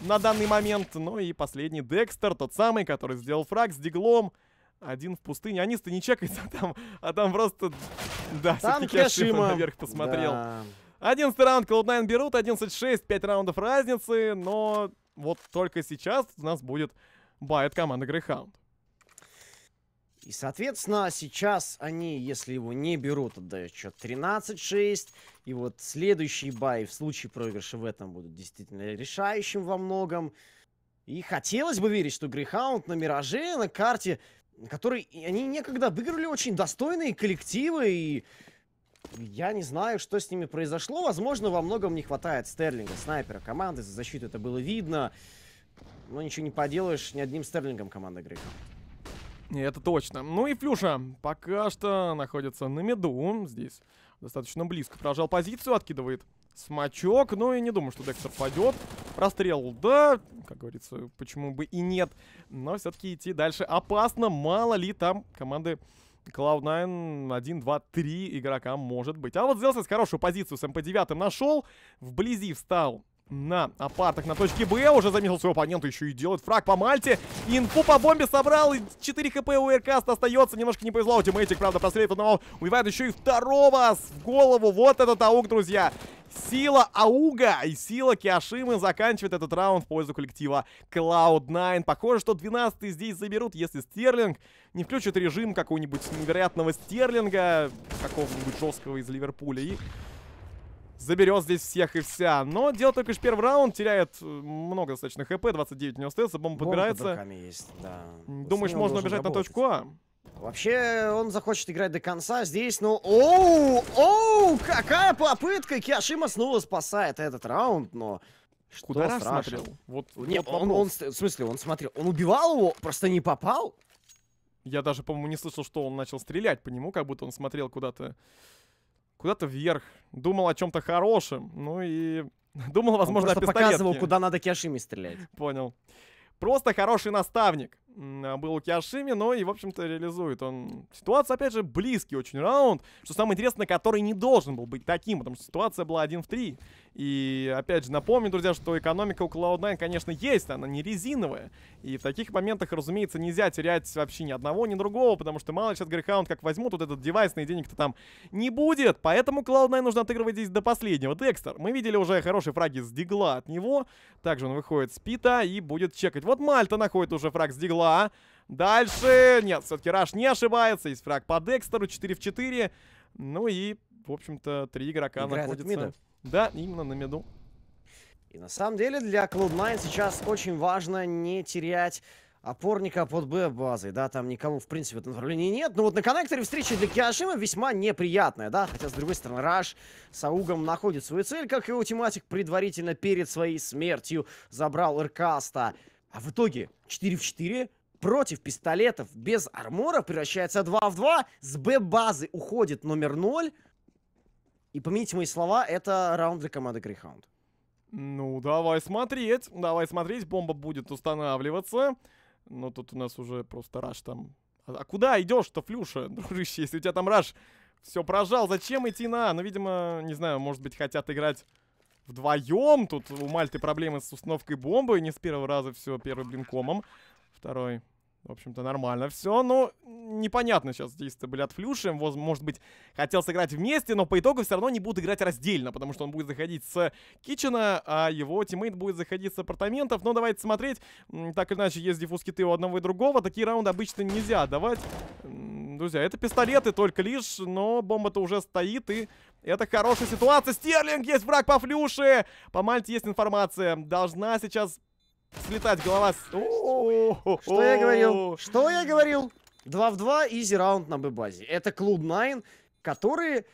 на данный момент. Ну и последний Декстер, тот самый, который сделал фраг с диглом. Один в пустыне. Они-то не чекаются, а там, а там просто... Да, все-таки Кешима наверх посмотрел. Да. 11 раунд Cloud9 берут, 11-6, 5 раундов разницы, но вот только сейчас у нас будет бай от команды Greyhound. И, соответственно, сейчас они, если его не берут, отдают счет 13-6. И вот следующий бай в случае проигрыша в этом будут действительно решающим во многом. И хотелось бы верить, что Грейхаунд на Мираже, на карте, который они некогда обыгрывали очень достойные коллективы и я не знаю, что с ними произошло. Возможно, во многом не хватает Стерлинга, снайпера команды. За защиту это было видно. Но ничего не поделаешь ни одним Стерлингом команда играет. Это точно. Ну и Флюша пока что находится на меду. Здесь достаточно близко. Прожал позицию, откидывает смачок. Ну и не думаю, что Декстер падет. Прострел, да, как говорится, почему бы и нет. Но все-таки идти дальше опасно. Мало ли там команды Cloud9 1, 2, 3 игрока может быть. А вот взялся с хорошую позицию с MP 9 нашел. Вблизи встал на, апартах на точке Б уже заметил своего оппонента, еще и делает фраг по Мальте. Инфу по бомбе собрал, и 4 хп у Эркаста остается. Немножко не повезло, у Тимейтик, правда, прострелит одного, убивает еще и второго в голову. Вот этот аук, друзья. Сила Ауга и сила Киашимы заканчивает этот раунд в пользу коллектива Cloud9. Похоже, что 12 здесь заберут, если Стерлинг не включит режим какого-нибудь невероятного Стерлинга, какого-нибудь жесткого из Ливерпуля. И заберет здесь всех и вся. Но дело только лишь первый раунд, теряет э, много достаточно хп, 29 у него остается, бомба подбирается. Есть, да. Думаешь, можно убежать работать. на точку А? Вообще, он захочет играть до конца здесь, но... Оу! Оу! Какая попытка! Киашима снова спасает этот раунд, но... Что Куда страшно? смотрел? Вот, Нет, вот он, он, в смысле, он смотрел. Он убивал его, просто не попал? Я даже, по-моему, не слышал, что он начал стрелять по нему, как будто он смотрел куда-то куда-то вверх. Думал о чем-то хорошем. Ну и думал, возможно, Он просто о пистолетке. показывал, куда надо Киашими стрелять. Понял. Просто хороший наставник а, был у Киашими, но ну и, в общем-то, реализует он. Ситуация, опять же, близкий очень раунд, что самое интересное, который не должен был быть таким, потому что ситуация была 1 в 3. И, опять же, напомню, друзья, что экономика у Cloud9, конечно, есть, она не резиновая. И в таких моментах, разумеется, нельзя терять вообще ни одного, ни другого, потому что мало сейчас Грейхаунд как возьмут, вот этот девайсный денег-то там не будет. Поэтому Cloud9 нужно отыгрывать здесь до последнего. Декстер, мы видели уже хороший фраги с Дигла от него. Также он выходит с Пита и будет чекать. Вот Мальта находит уже фраг с Дигла. Дальше... Нет, все-таки Раш не ошибается. Есть фраг по Декстеру, 4 в 4. Ну и в общем-то, три игрока Играет находятся... Да, именно на меду. И на самом деле для Cloud9 сейчас очень важно не терять опорника под Б базой, да, там никого в принципе, в этом направлении нет. Но вот на коннекторе встреча для Киашима весьма неприятная, да, хотя, с другой стороны, Раш с Аугом находит свою цель, как и Утиматик предварительно перед своей смертью забрал Эркаста. А в итоге 4 в 4 против пистолетов без армора превращается 2 в 2, с Б базы уходит номер 0, и помните мои слова, это раунд для команды Greyhound. Ну, давай смотреть. Давай смотреть, бомба будет устанавливаться. Но тут у нас уже просто раш там. А, а куда идешь-то, Флюша, дружище, если у тебя там раш все прожал? Зачем идти на? Ну, видимо, не знаю, может быть, хотят играть вдвоем. Тут у Мальты проблемы с установкой бомбы. Не с первого раза все первым блинкомом. Второй в общем-то, нормально все. но ну, непонятно сейчас действия были от Флюши. Может быть, хотел сыграть вместе, но по итогу все равно не будут играть раздельно, потому что он будет заходить с Кичина, а его тиммейт будет заходить с апартаментов. Но давайте смотреть. Так или иначе, есть диффуз киты у одного и другого. Такие раунды обычно нельзя давать. Друзья, это пистолеты только лишь, но бомба-то уже стоит, и это хорошая ситуация. Стерлинг, есть враг по Флюше! По Мальте есть информация. Должна сейчас слетать голова. Что я говорил? Что я говорил? 2 в 2, изи раунд на Б-базе. Это клуб 9 которые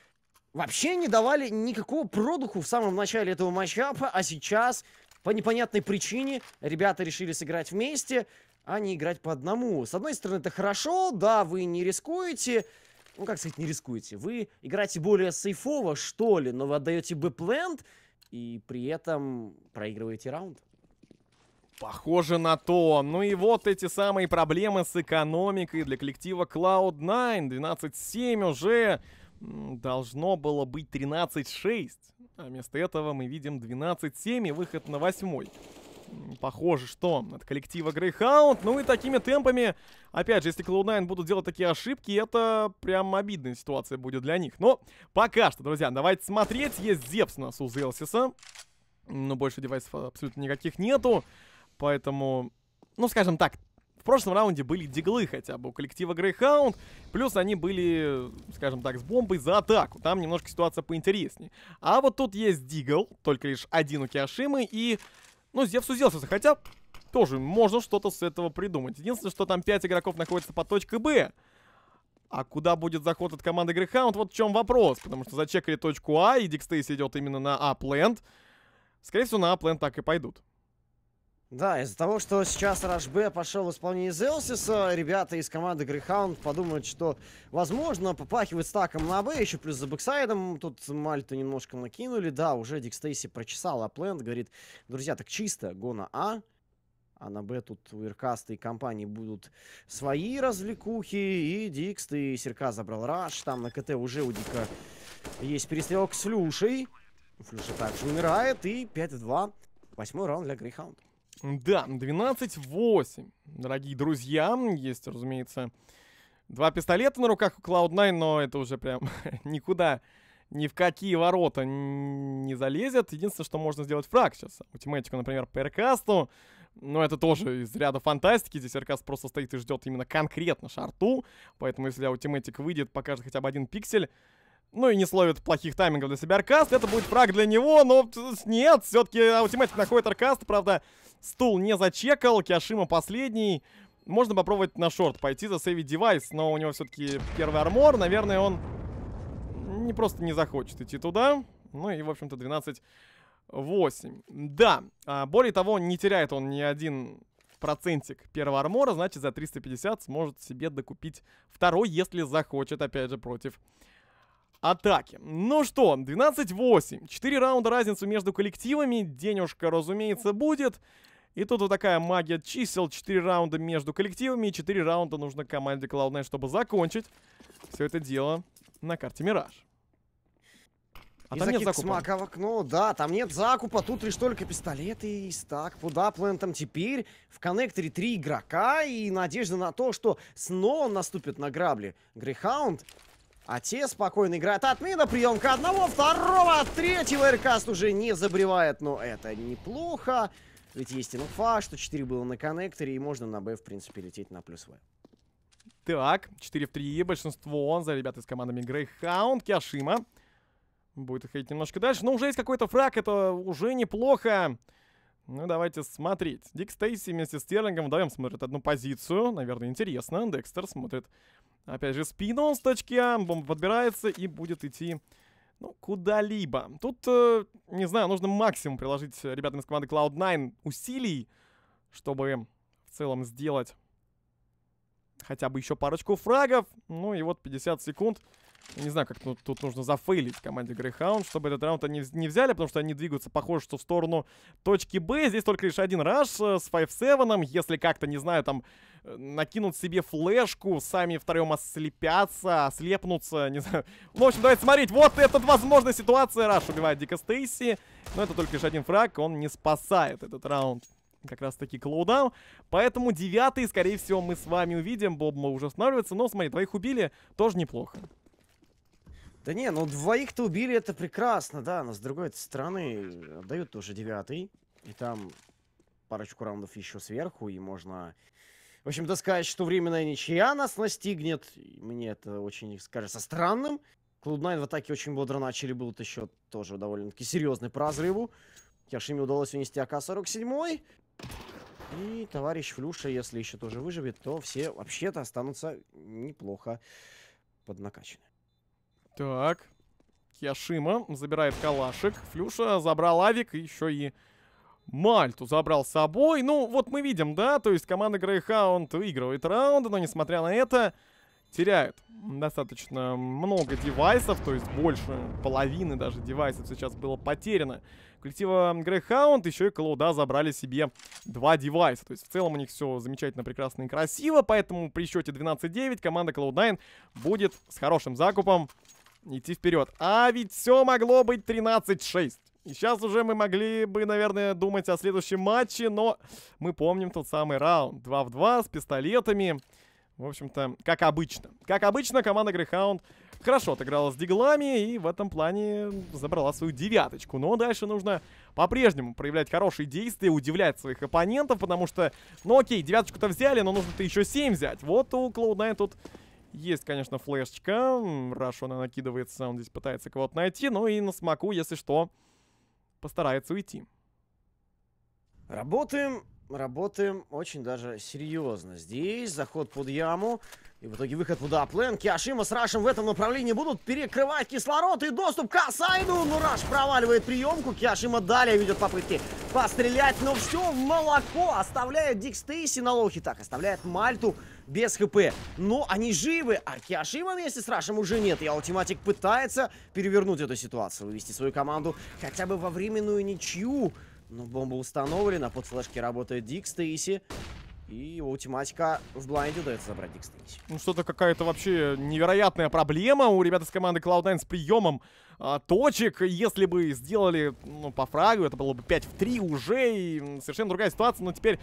вообще не давали никакого продуху в самом начале этого матчапа, а сейчас по непонятной причине ребята решили сыграть вместе, а не играть по одному. С одной стороны, это хорошо, да, вы не рискуете, ну, как сказать, не рискуете. Вы играете более сейфово, что ли, но вы отдаете бэплент и при этом проигрываете раунд. Похоже на то. Ну и вот эти самые проблемы с экономикой для коллектива Cloud9. 12.7 уже должно было быть 13.6. А вместо этого мы видим 12.7 и выход на 8. Похоже, что от коллектива Greyhound. Ну и такими темпами, опять же, если Cloud9 будут делать такие ошибки, это прям обидная ситуация будет для них. Но пока что, друзья, давайте смотреть. Есть Зевс у нас у Зелсиса. Но ну, больше девайсов абсолютно никаких нету. Поэтому, ну, скажем так, в прошлом раунде были диглы хотя бы у коллектива Грейхаунд, плюс они были, скажем так, с бомбой за атаку, там немножко ситуация поинтереснее. А вот тут есть дигл, только лишь один у Киашимы, и, ну, Зевс уделся, хотя тоже можно что-то с этого придумать. Единственное, что там 5 игроков находится по точке Б, а куда будет заход от команды Грейхаунд, вот в чем вопрос, потому что зачекали точку А, и Дикстейс идет именно на Апленд. скорее всего, на Апленд так и пойдут. Да, из-за того, что сейчас Рашб пошел в исполнение Зелсиса, ребята из команды Грейхаунд подумают, что, возможно, попахивает стаком на Б, еще плюс за бэксайдом, тут Мальту немножко накинули, да, уже Дик Стейси прочесал Апленд, говорит, друзья, так чисто, гона А, а на Б тут у Иркаста и компании будут свои развлекухи, и Дикст, и Серка забрал Раш, там на КТ уже у Дика есть перестрелок с Люшей, Флюша также умирает, и 5-2, восьмой раунд для Грейхаунда. Да, 12-8. Дорогие друзья, есть, разумеется, два пистолета на руках у Cloud9, но это уже прям никуда, ни в какие ворота не залезет. Единственное, что можно сделать фраг сейчас. Ультиматику, например, по Эркасту. Но это тоже из ряда фантастики. Здесь Эркаст просто стоит и ждет именно конкретно шарту. Поэтому если аутиметик выйдет, покажет хотя бы один пиксель, ну и не словит плохих таймингов для себя Аркаст. Это будет фраг для него, но нет, все-таки аутиматик находит Аркаст. Правда, стул не зачекал, Киашима последний. Можно попробовать на шорт пойти, за сейвить девайс, но у него все-таки первый армор. Наверное, он не просто не захочет идти туда. Ну и, в общем-то, 12... 8. Да, а, более того, не теряет он ни один процентик первого армора, значит за 350 сможет себе докупить второй, если захочет, опять же, против атаки. Ну что, 12-8. 4 раунда разницу между коллективами. Денежка, разумеется, будет. И тут вот такая магия чисел. Четыре раунда между коллективами. Четыре раунда нужно команде Cloud9, чтобы закончить все это дело на карте Мираж. А там нет закупа. Смака в окно, да, там нет закупа, тут лишь только пистолеты и стак Куда плентом Теперь в коннекторе три игрока и надежда на то, что снова наступит на грабли. Грейхаунд а те спокойно играют от мина. Приемка одного, второго, а третьего. Эркаст уже не забревает, но это неплохо. Ведь есть инфа, что 4 было на коннекторе, и можно на Б, в принципе, лететь на плюс В. Так, 4 в 3, большинство он за ребята из командами Грейхаунд, Кяшима. Будет ходить немножко дальше, но уже есть какой-то фраг, это уже неплохо. Ну, давайте смотреть. Дик Стейси вместе с Стерлингом вдвоем смотрят одну позицию. Наверное, интересно. Декстер смотрит Опять же, спином с точки А, бомба подбирается и будет идти, ну, куда-либо. Тут, э, не знаю, нужно максимум приложить ребятам из команды Cloud9 усилий, чтобы в целом сделать хотя бы еще парочку фрагов. Ну и вот 50 секунд. Я не знаю, как тут, тут нужно зафейлить команде Грейхаунд, чтобы этот раунд они не взяли, потому что они двигаются, похоже, что в сторону точки Б. Здесь только лишь один раш э, с 5-7. Если как-то, не знаю, там э, накинут себе флешку, сами втроем ослепятся, ослепнутся, не знаю. Ну, в общем, давайте смотреть. Вот это возможная ситуация. Раш убивает Дика Стейси. Но это только лишь один фраг. Он не спасает этот раунд как раз таки клоудаун. Поэтому девятый, скорее всего, мы с вами увидим. Бобма уже останавливается. Но, смотри, двоих убили, тоже неплохо. Да не, ну двоих-то убили, это прекрасно, да, но с другой стороны дают уже девятый. И там парочку раундов еще сверху, и можно... В общем-то сказать, что временная ничья нас настигнет. Мне это очень кажется странным. Cloud9 в атаке очень бодро начали, был -то еще тоже довольно-таки серьезный по разрыву. Яшиме удалось унести АК-47. И товарищ Флюша, если еще тоже выживет, то все вообще-то останутся неплохо поднакачены. Так. Киашима забирает калашик. Флюша забрал авик, еще и Мальту забрал с собой. Ну, вот мы видим, да, то есть команда Грейхаунд выигрывает раунды, но несмотря на это, теряет достаточно много девайсов, то есть больше половины даже девайсов сейчас было потеряно. Коллектива Грейхаунд еще и Клоуда забрали себе два девайса. То есть в целом у них все замечательно, прекрасно и красиво, поэтому при счете 12-9 команда Cloud9 будет с хорошим закупом идти вперед. А ведь все могло быть 13-6. И сейчас уже мы могли бы, наверное, думать о следующем матче, но мы помним тот самый раунд. 2 в 2 с пистолетами. В общем-то, как обычно. Как обычно, команда Грейхаунд хорошо отыграла с диглами и в этом плане забрала свою девяточку. Но дальше нужно по-прежнему проявлять хорошие действия, удивлять своих оппонентов, потому что, ну окей, девяточку-то взяли, но нужно-то еще 7 взять. Вот у cloud тут есть, конечно, флешечка. Рашу она накидывается, он здесь пытается кого-то найти. Ну и на смоку, если что, постарается уйти. Работаем, работаем очень даже серьезно. Здесь заход под яму. И в итоге выход туда. Плен, Ашима с Рашем в этом направлении будут перекрывать кислород и доступ к Асайду. Но ну, Раш проваливает приемку. Киашима далее ведет попытки пострелять. Но все в молоко. Оставляет Дик Стейси на лохе. Так, оставляет Мальту без хп. Но они живы, а Киашима вместе с Рашем уже нет. И Алтиматик пытается перевернуть эту ситуацию, вывести свою команду хотя бы во временную ничью. Но бомба установлена, под флешки работает Дик Стейси. И у тематика в блайнде удается забрать Дикс Ну что-то какая-то вообще невероятная проблема у ребят из команды Cloud9 с приемом а, точек. Если бы сделали ну, по фрагу, это было бы 5 в 3 уже, и совершенно другая ситуация. Но теперь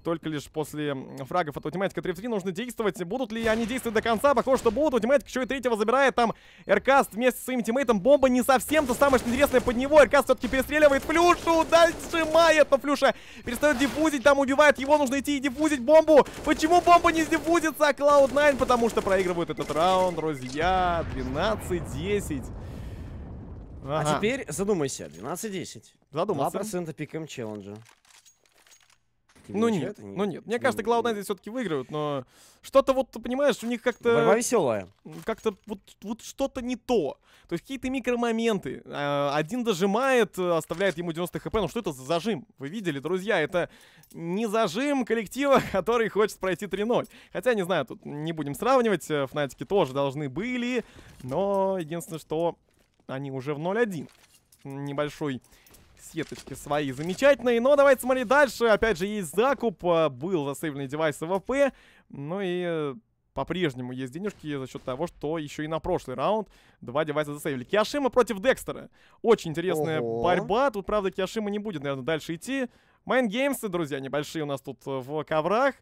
только лишь после фрагов от Ультиматика 3 в 3 нужно действовать. Будут ли они действовать до конца? Похоже, что будут. Ультиматик еще и третьего забирает. Там Эркаст вместе с своим тиммейтом. Бомба не совсем-то самое что интересное под него. Эркаст все-таки перестреливает Флюшу. Дальше мает, но Флюша перестает диффузить. Там убивает его. Нужно идти и диффузить бомбу. Почему бомба не сдиффузится? Клауд Cloud9, потому что проигрывают этот раунд, друзья. 12-10. А ага. А теперь задумайся. 12-10. Задумался. 2% пиком челленджа все-таки. Ну нет, они... ну нет. Мне кажется, главное, здесь все-таки выигрывают, но что-то вот, понимаешь, у них как-то... Борьба веселая. Как-то вот, вот что-то не то. То есть какие-то микромоменты. А, один дожимает, оставляет ему 90 хп. Ну что это за зажим? Вы видели, друзья, это не зажим коллектива, который хочет пройти 3-0. Хотя, не знаю, тут не будем сравнивать. Э, Фнатики тоже должны были, но единственное, что они уже в 0-1. Небольшой сеточки свои замечательные. Но давайте смотреть дальше. Опять же, есть закуп. Э, был засейвленный девайс ВП. Ну и э, по-прежнему есть денежки за счет того, что еще и на прошлый раунд два девайса засейвили. Киашима против Декстера. Очень интересная Ого. борьба. Тут, правда, Киашима не будет, наверное, дальше идти. Майнгеймсы, друзья, небольшие у нас тут э, в коврах.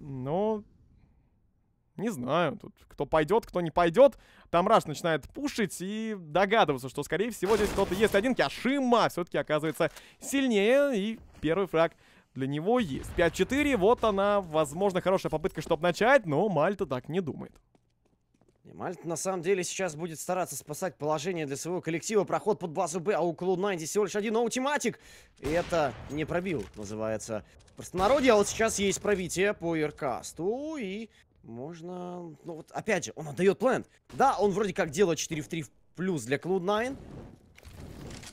Но... Ну, не знаю, тут кто пойдет, кто не пойдет там Раш начинает пушить и догадываться, что, скорее всего, здесь кто-то есть один. Кяшима все-таки оказывается сильнее, и первый фраг для него есть. 5-4, вот она, возможно, хорошая попытка, чтобы начать, но Мальта так не думает. И Мальта на самом деле сейчас будет стараться спасать положение для своего коллектива. Проход под базу Б, а у Cloud9 здесь всего лишь один аутиматик. И это не пробил, называется. Просто простонародье, а вот сейчас есть пробитие по Иркасту. И можно... Ну вот, опять же, он отдает плент. Да, он вроде как делает 4 в 3 плюс для Cloud9.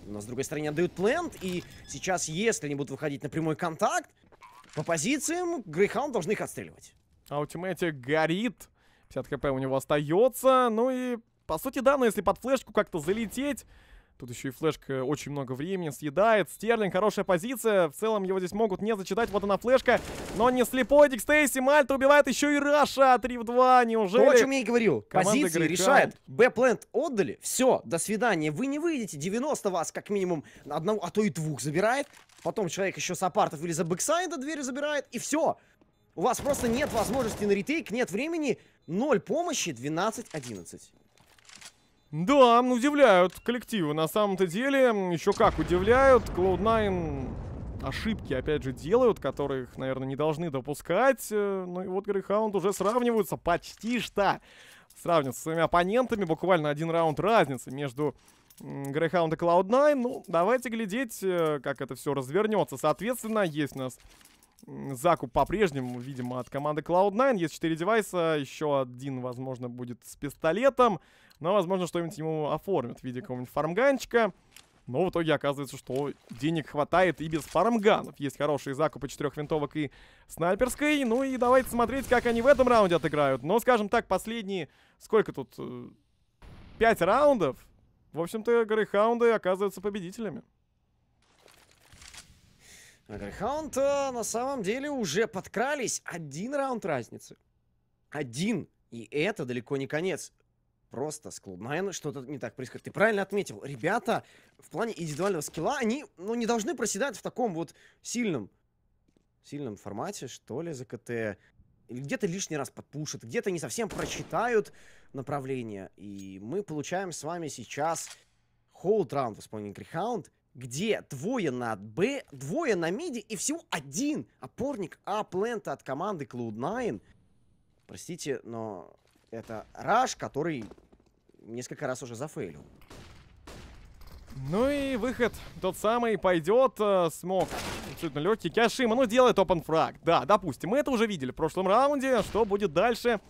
Но с другой стороны отдают плент. И сейчас, если они будут выходить на прямой контакт, по позициям Грейхаунд должны их отстреливать. А Ультимейте горит. 50 хп у него остается. Ну и, по сути, да, но если под флешку как-то залететь... Тут еще и флешка очень много времени съедает. Стерлинг, хорошая позиция. В целом его здесь могут не зачитать. Вот она флешка. Но не слепой Дик Стейси. Мальта убивает еще и Раша. 3 в 2. Неужели? То, о чем я и говорил. Позиции игрока... решает. б отдали. Все, до свидания. Вы не выйдете. 90 вас как минимум одного, а то и двух забирает. Потом человек еще с апартов или за бэксайда двери забирает. И все. У вас просто нет возможности на ретейк, нет времени. 0 помощи, 12-11. Да, удивляют коллективы. На самом-то деле, еще как удивляют. Cloud9 ошибки, опять же, делают, которых, наверное, не должны допускать. Э, ну и вот Грейхаунд уже сравниваются почти что. Сравниваются с своими оппонентами. Буквально один раунд разницы между Грейхаунд и Cloud9. Ну, давайте глядеть, э, как это все развернется. Соответственно, есть у нас закуп по-прежнему, видимо, от команды Cloud9. Есть 4 девайса, еще один, возможно, будет с пистолетом. Но, возможно, что-нибудь ему оформят в виде какого-нибудь фармганчика. Но в итоге оказывается, что денег хватает и без фармганов. Есть хорошие закупы четырех винтовок и снайперской. Ну и давайте смотреть, как они в этом раунде отыграют. Но, скажем так, последние... Сколько тут? Э, пять раундов? В общем-то, Грейхаунды оказываются победителями. На грейхаунд э, на самом деле уже подкрались. Один раунд разницы. Один. И это далеко не конец. Просто с cloud ну, что-то не так происходит. Ты правильно отметил. Ребята в плане индивидуального скилла, они ну, не должны проседать в таком вот сильном, сильном формате, что ли, за КТ. Где-то лишний раз подпушат, где-то не совсем прочитают направление. И мы получаем с вами сейчас холд раунд в исполнении Грейхаунд где двое на Б, двое на миде и всего один опорник а от команды Cloud9. Простите, но это Раш, который несколько раз уже зафейлил. Ну и выход тот самый пойдет. Э, смог абсолютно легкий. Кяшима, ну делает open фраг. Да, допустим, мы это уже видели в прошлом раунде. Что будет дальше?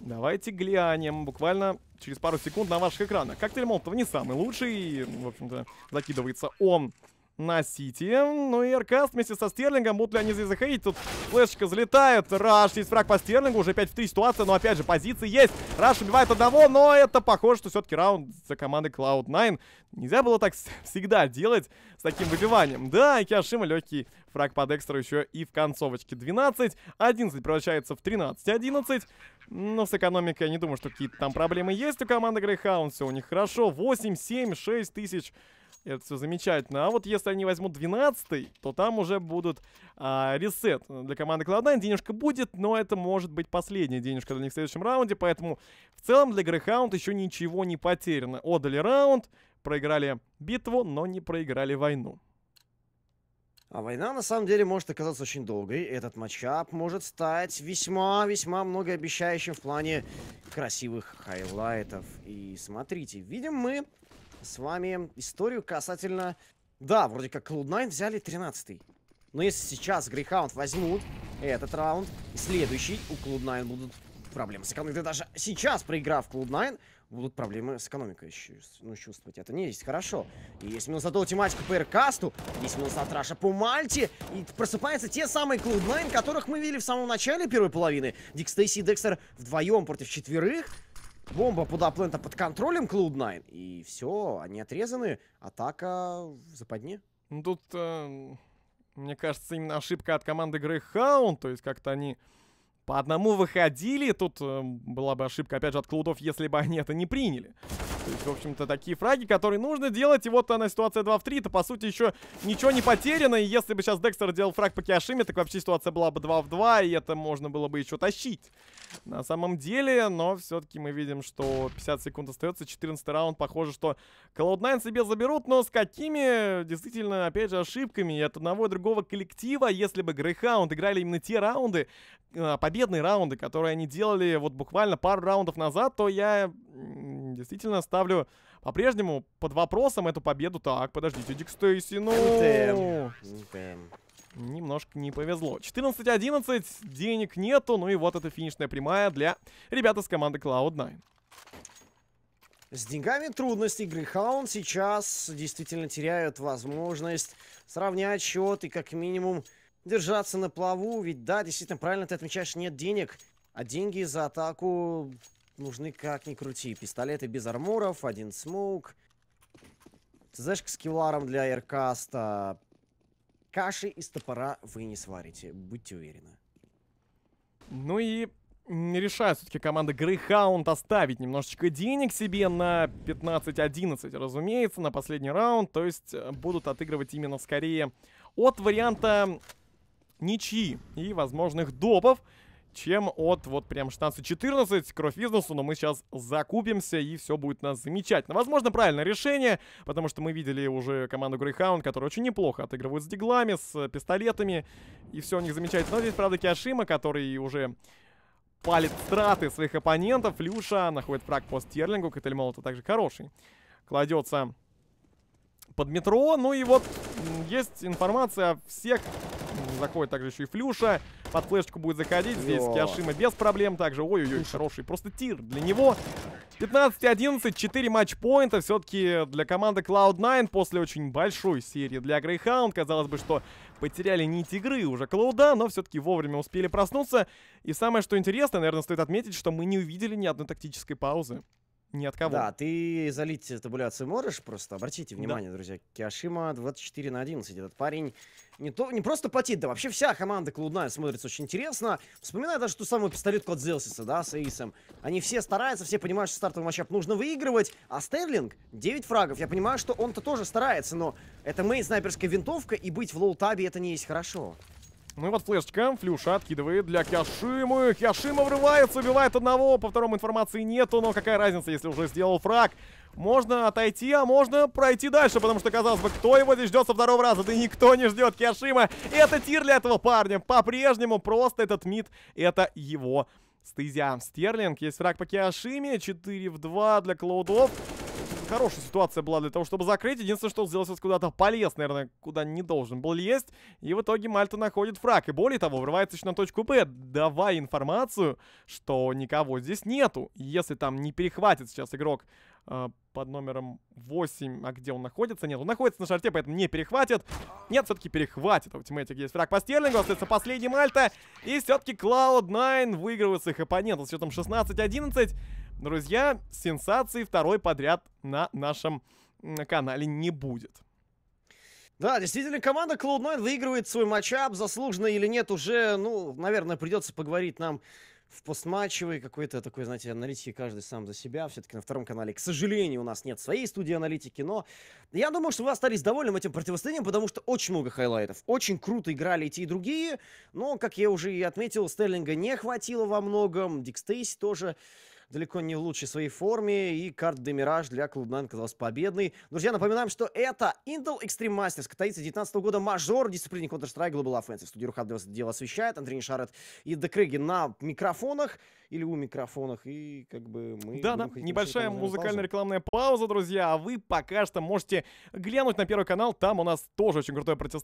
Давайте глянем. Буквально через пару секунд на ваших экранах. Коктейль Молотова не самый лучший, в общем-то, закидывается он на Сити. Ну и Эркаст вместе со Стерлингом. Будут ли они здесь заходить Тут флешечка залетает. Раш есть фраг по Стерлингу. Уже 5 в 3 ситуация, но опять же позиции есть. Раш убивает одного, но это похоже, что все-таки раунд за командой Cloud9. Нельзя было так всегда делать с таким выбиванием. Да, Киашима легкий фраг по Декстеру еще и в концовочке. 12, 11 превращается в 13, 11. Но с экономикой я не думаю, что какие-то там проблемы есть у команды Грейхаунд. Все у них хорошо. 8, 7, 6 тысяч это все замечательно. А вот если они возьмут 12 то там уже будут а, ресет. Для команды Cloud9 денежка будет, но это может быть последняя денежка для них в следующем раунде. Поэтому в целом для Greyhound еще ничего не потеряно. Отдали раунд, проиграли битву, но не проиграли войну. А война, на самом деле, может оказаться очень долгой. Этот матчап может стать весьма-весьма многообещающим в плане красивых хайлайтов. И смотрите, видим мы с вами историю касательно... Да, вроде как Cloud9 взяли 13-й. Но если сейчас Грейхаунд возьмут этот раунд, следующий у Cloud9 будут проблемы с экономикой. даже сейчас, проиграв Cloud9, будут проблемы с экономикой еще ну, чувствовать. Это не есть хорошо. И есть минус от тематика по Эркасту, есть минус от Раша по Мальте. И просыпаются те самые Cloud9, которых мы видели в самом начале первой половины. Дикстейси и Декстер вдвоем против четверых. Бомба под Аплента под контролем Cloud9. И все, они отрезаны. Атака в западне. Ну, тут, э, мне кажется, именно ошибка от команды Грейхаунд. То есть как-то они по одному выходили. Тут э, была бы ошибка, опять же, от Клудов, если бы они это не приняли. То есть, в общем-то, такие фраги, которые нужно делать. И вот она ситуация 2 в 3. Это, по сути, еще ничего не потеряно. И если бы сейчас Декстер делал фраг по Киашиме, так вообще ситуация была бы 2 в 2. И это можно было бы еще тащить. На самом деле, но все-таки мы видим, что 50 секунд остается. 14 раунд. Похоже, что Cloud9 себе заберут. Но с какими, действительно, опять же, ошибками от одного и другого коллектива. Если бы Грейхаунд играли именно те раунды, а, победные раунды, которые они делали вот буквально пару раундов назад, то я действительно ставлю по-прежнему под вопросом эту победу. Так, подождите, Дик Стейси, ну... Немножко не повезло. 14-11, денег нету, ну и вот эта финишная прямая для ребят из команды Cloud9. С деньгами трудности. Грейхаунд сейчас действительно теряют возможность сравнять счет и как минимум держаться на плаву. Ведь да, действительно, правильно ты отмечаешь, нет денег. А деньги за атаку нужны как ни крути. Пистолеты без армуров, один смоук. ЦЗшка с кевларом для эркаста. Каши из топора вы не сварите, будьте уверены. Ну и не решает все-таки команда Грейхаунд оставить немножечко денег себе на 15-11, разумеется, на последний раунд. То есть э, будут отыгрывать именно скорее от варианта ничьи и возможных допов чем от вот прям 16-14 кровь бизнесу, но мы сейчас закупимся и все будет у нас замечательно. Возможно, правильное решение, потому что мы видели уже команду Грейхаунд, которая очень неплохо отыгрывают с диглами, с э, пистолетами, и все у них замечательно. Но здесь, правда, Киашима, который уже палит страты своих оппонентов. Люша находит фраг по стерлингу, Катальмолота также хороший. Кладется под метро, ну и вот есть информация о всех заходит также еще и Флюша. Под флешечку будет заходить. Здесь Йо. Киашима без проблем. Также, ой-ой-ой, хороший просто тир для него. 15-11, 4 матчпоинта. Все-таки для команды Cloud9 после очень большой серии для Greyhound. Казалось бы, что потеряли нить игры уже Клоуда, но все-таки вовремя успели проснуться. И самое, что интересно, наверное, стоит отметить, что мы не увидели ни одной тактической паузы. Ни от кого. Да, ты залить табуляцию можешь, просто обратите внимание, да. друзья. Киашима 24 на 11. Этот парень не, то, не просто потит, да вообще вся команда Клудная смотрится очень интересно. Вспоминаю даже ту самую пистолетку Кот Зелсиса, да, с Эйсом. Они все стараются, все понимают, что стартовый матчап нужно выигрывать. А Стерлинг 9 фрагов. Я понимаю, что он-то тоже старается, но это мейн снайперская винтовка, и быть в лоу-табе это не есть хорошо. Ну и вот флешечка. Флюша откидывает для Кяшимы. Кяшима врывается, убивает одного. По второму информации нету, но какая разница, если уже сделал фраг. Можно отойти, а можно пройти дальше, потому что, казалось бы, кто его здесь ждет со второго раза? Да никто не ждет и Это тир для этого парня. По-прежнему просто этот мид, это его стезя. Стерлинг, есть фраг по Кяшиме, 4 в 2 для Клоудов хорошая ситуация была для того, чтобы закрыть. Единственное, что он сделал, сейчас куда-то полез, наверное, куда не должен был лезть. И в итоге Мальта находит фраг. И более того, врывается еще на точку Б, давая информацию, что никого здесь нету. Если там не перехватит сейчас игрок э, под номером 8, а где он находится? Нет, он находится на шарте, поэтому не перехватит. Нет, все-таки перехватит. У Тимэтик есть фраг по стерлингу, остается последний Мальта. И все-таки Cloud9 выигрывает своих оппонентов с счетом 16-11. Друзья, сенсации второй подряд на нашем канале не будет. Да, действительно, команда Cloud9 выигрывает свой матчап, заслуженно или нет, уже, ну, наверное, придется поговорить нам в постматчевой какой-то такой, знаете, аналитики каждый сам за себя. Все-таки на втором канале, к сожалению, у нас нет своей студии аналитики, но я думаю, что вы остались довольны этим противостоянием, потому что очень много хайлайтов. Очень круто играли и те, и другие, но, как я уже и отметил, Стерлинга не хватило во многом, Дик тоже далеко не в лучшей своей форме, и карт Демираж для Клубнан казалась победной. Друзья, напоминаем, что это Intel Extreme Masters, катается 19 -го года мажор дисциплине Counter-Strike Global Offensive. Студию Рухадос дело освещает, Андрей Шарет и Декрыги на микрофонах или у микрофонах, и как бы мы... Да-да, небольшая музыкальная рекламная пауза, друзья, а вы пока что можете глянуть на Первый канал, там у нас тоже очень крутое противостояние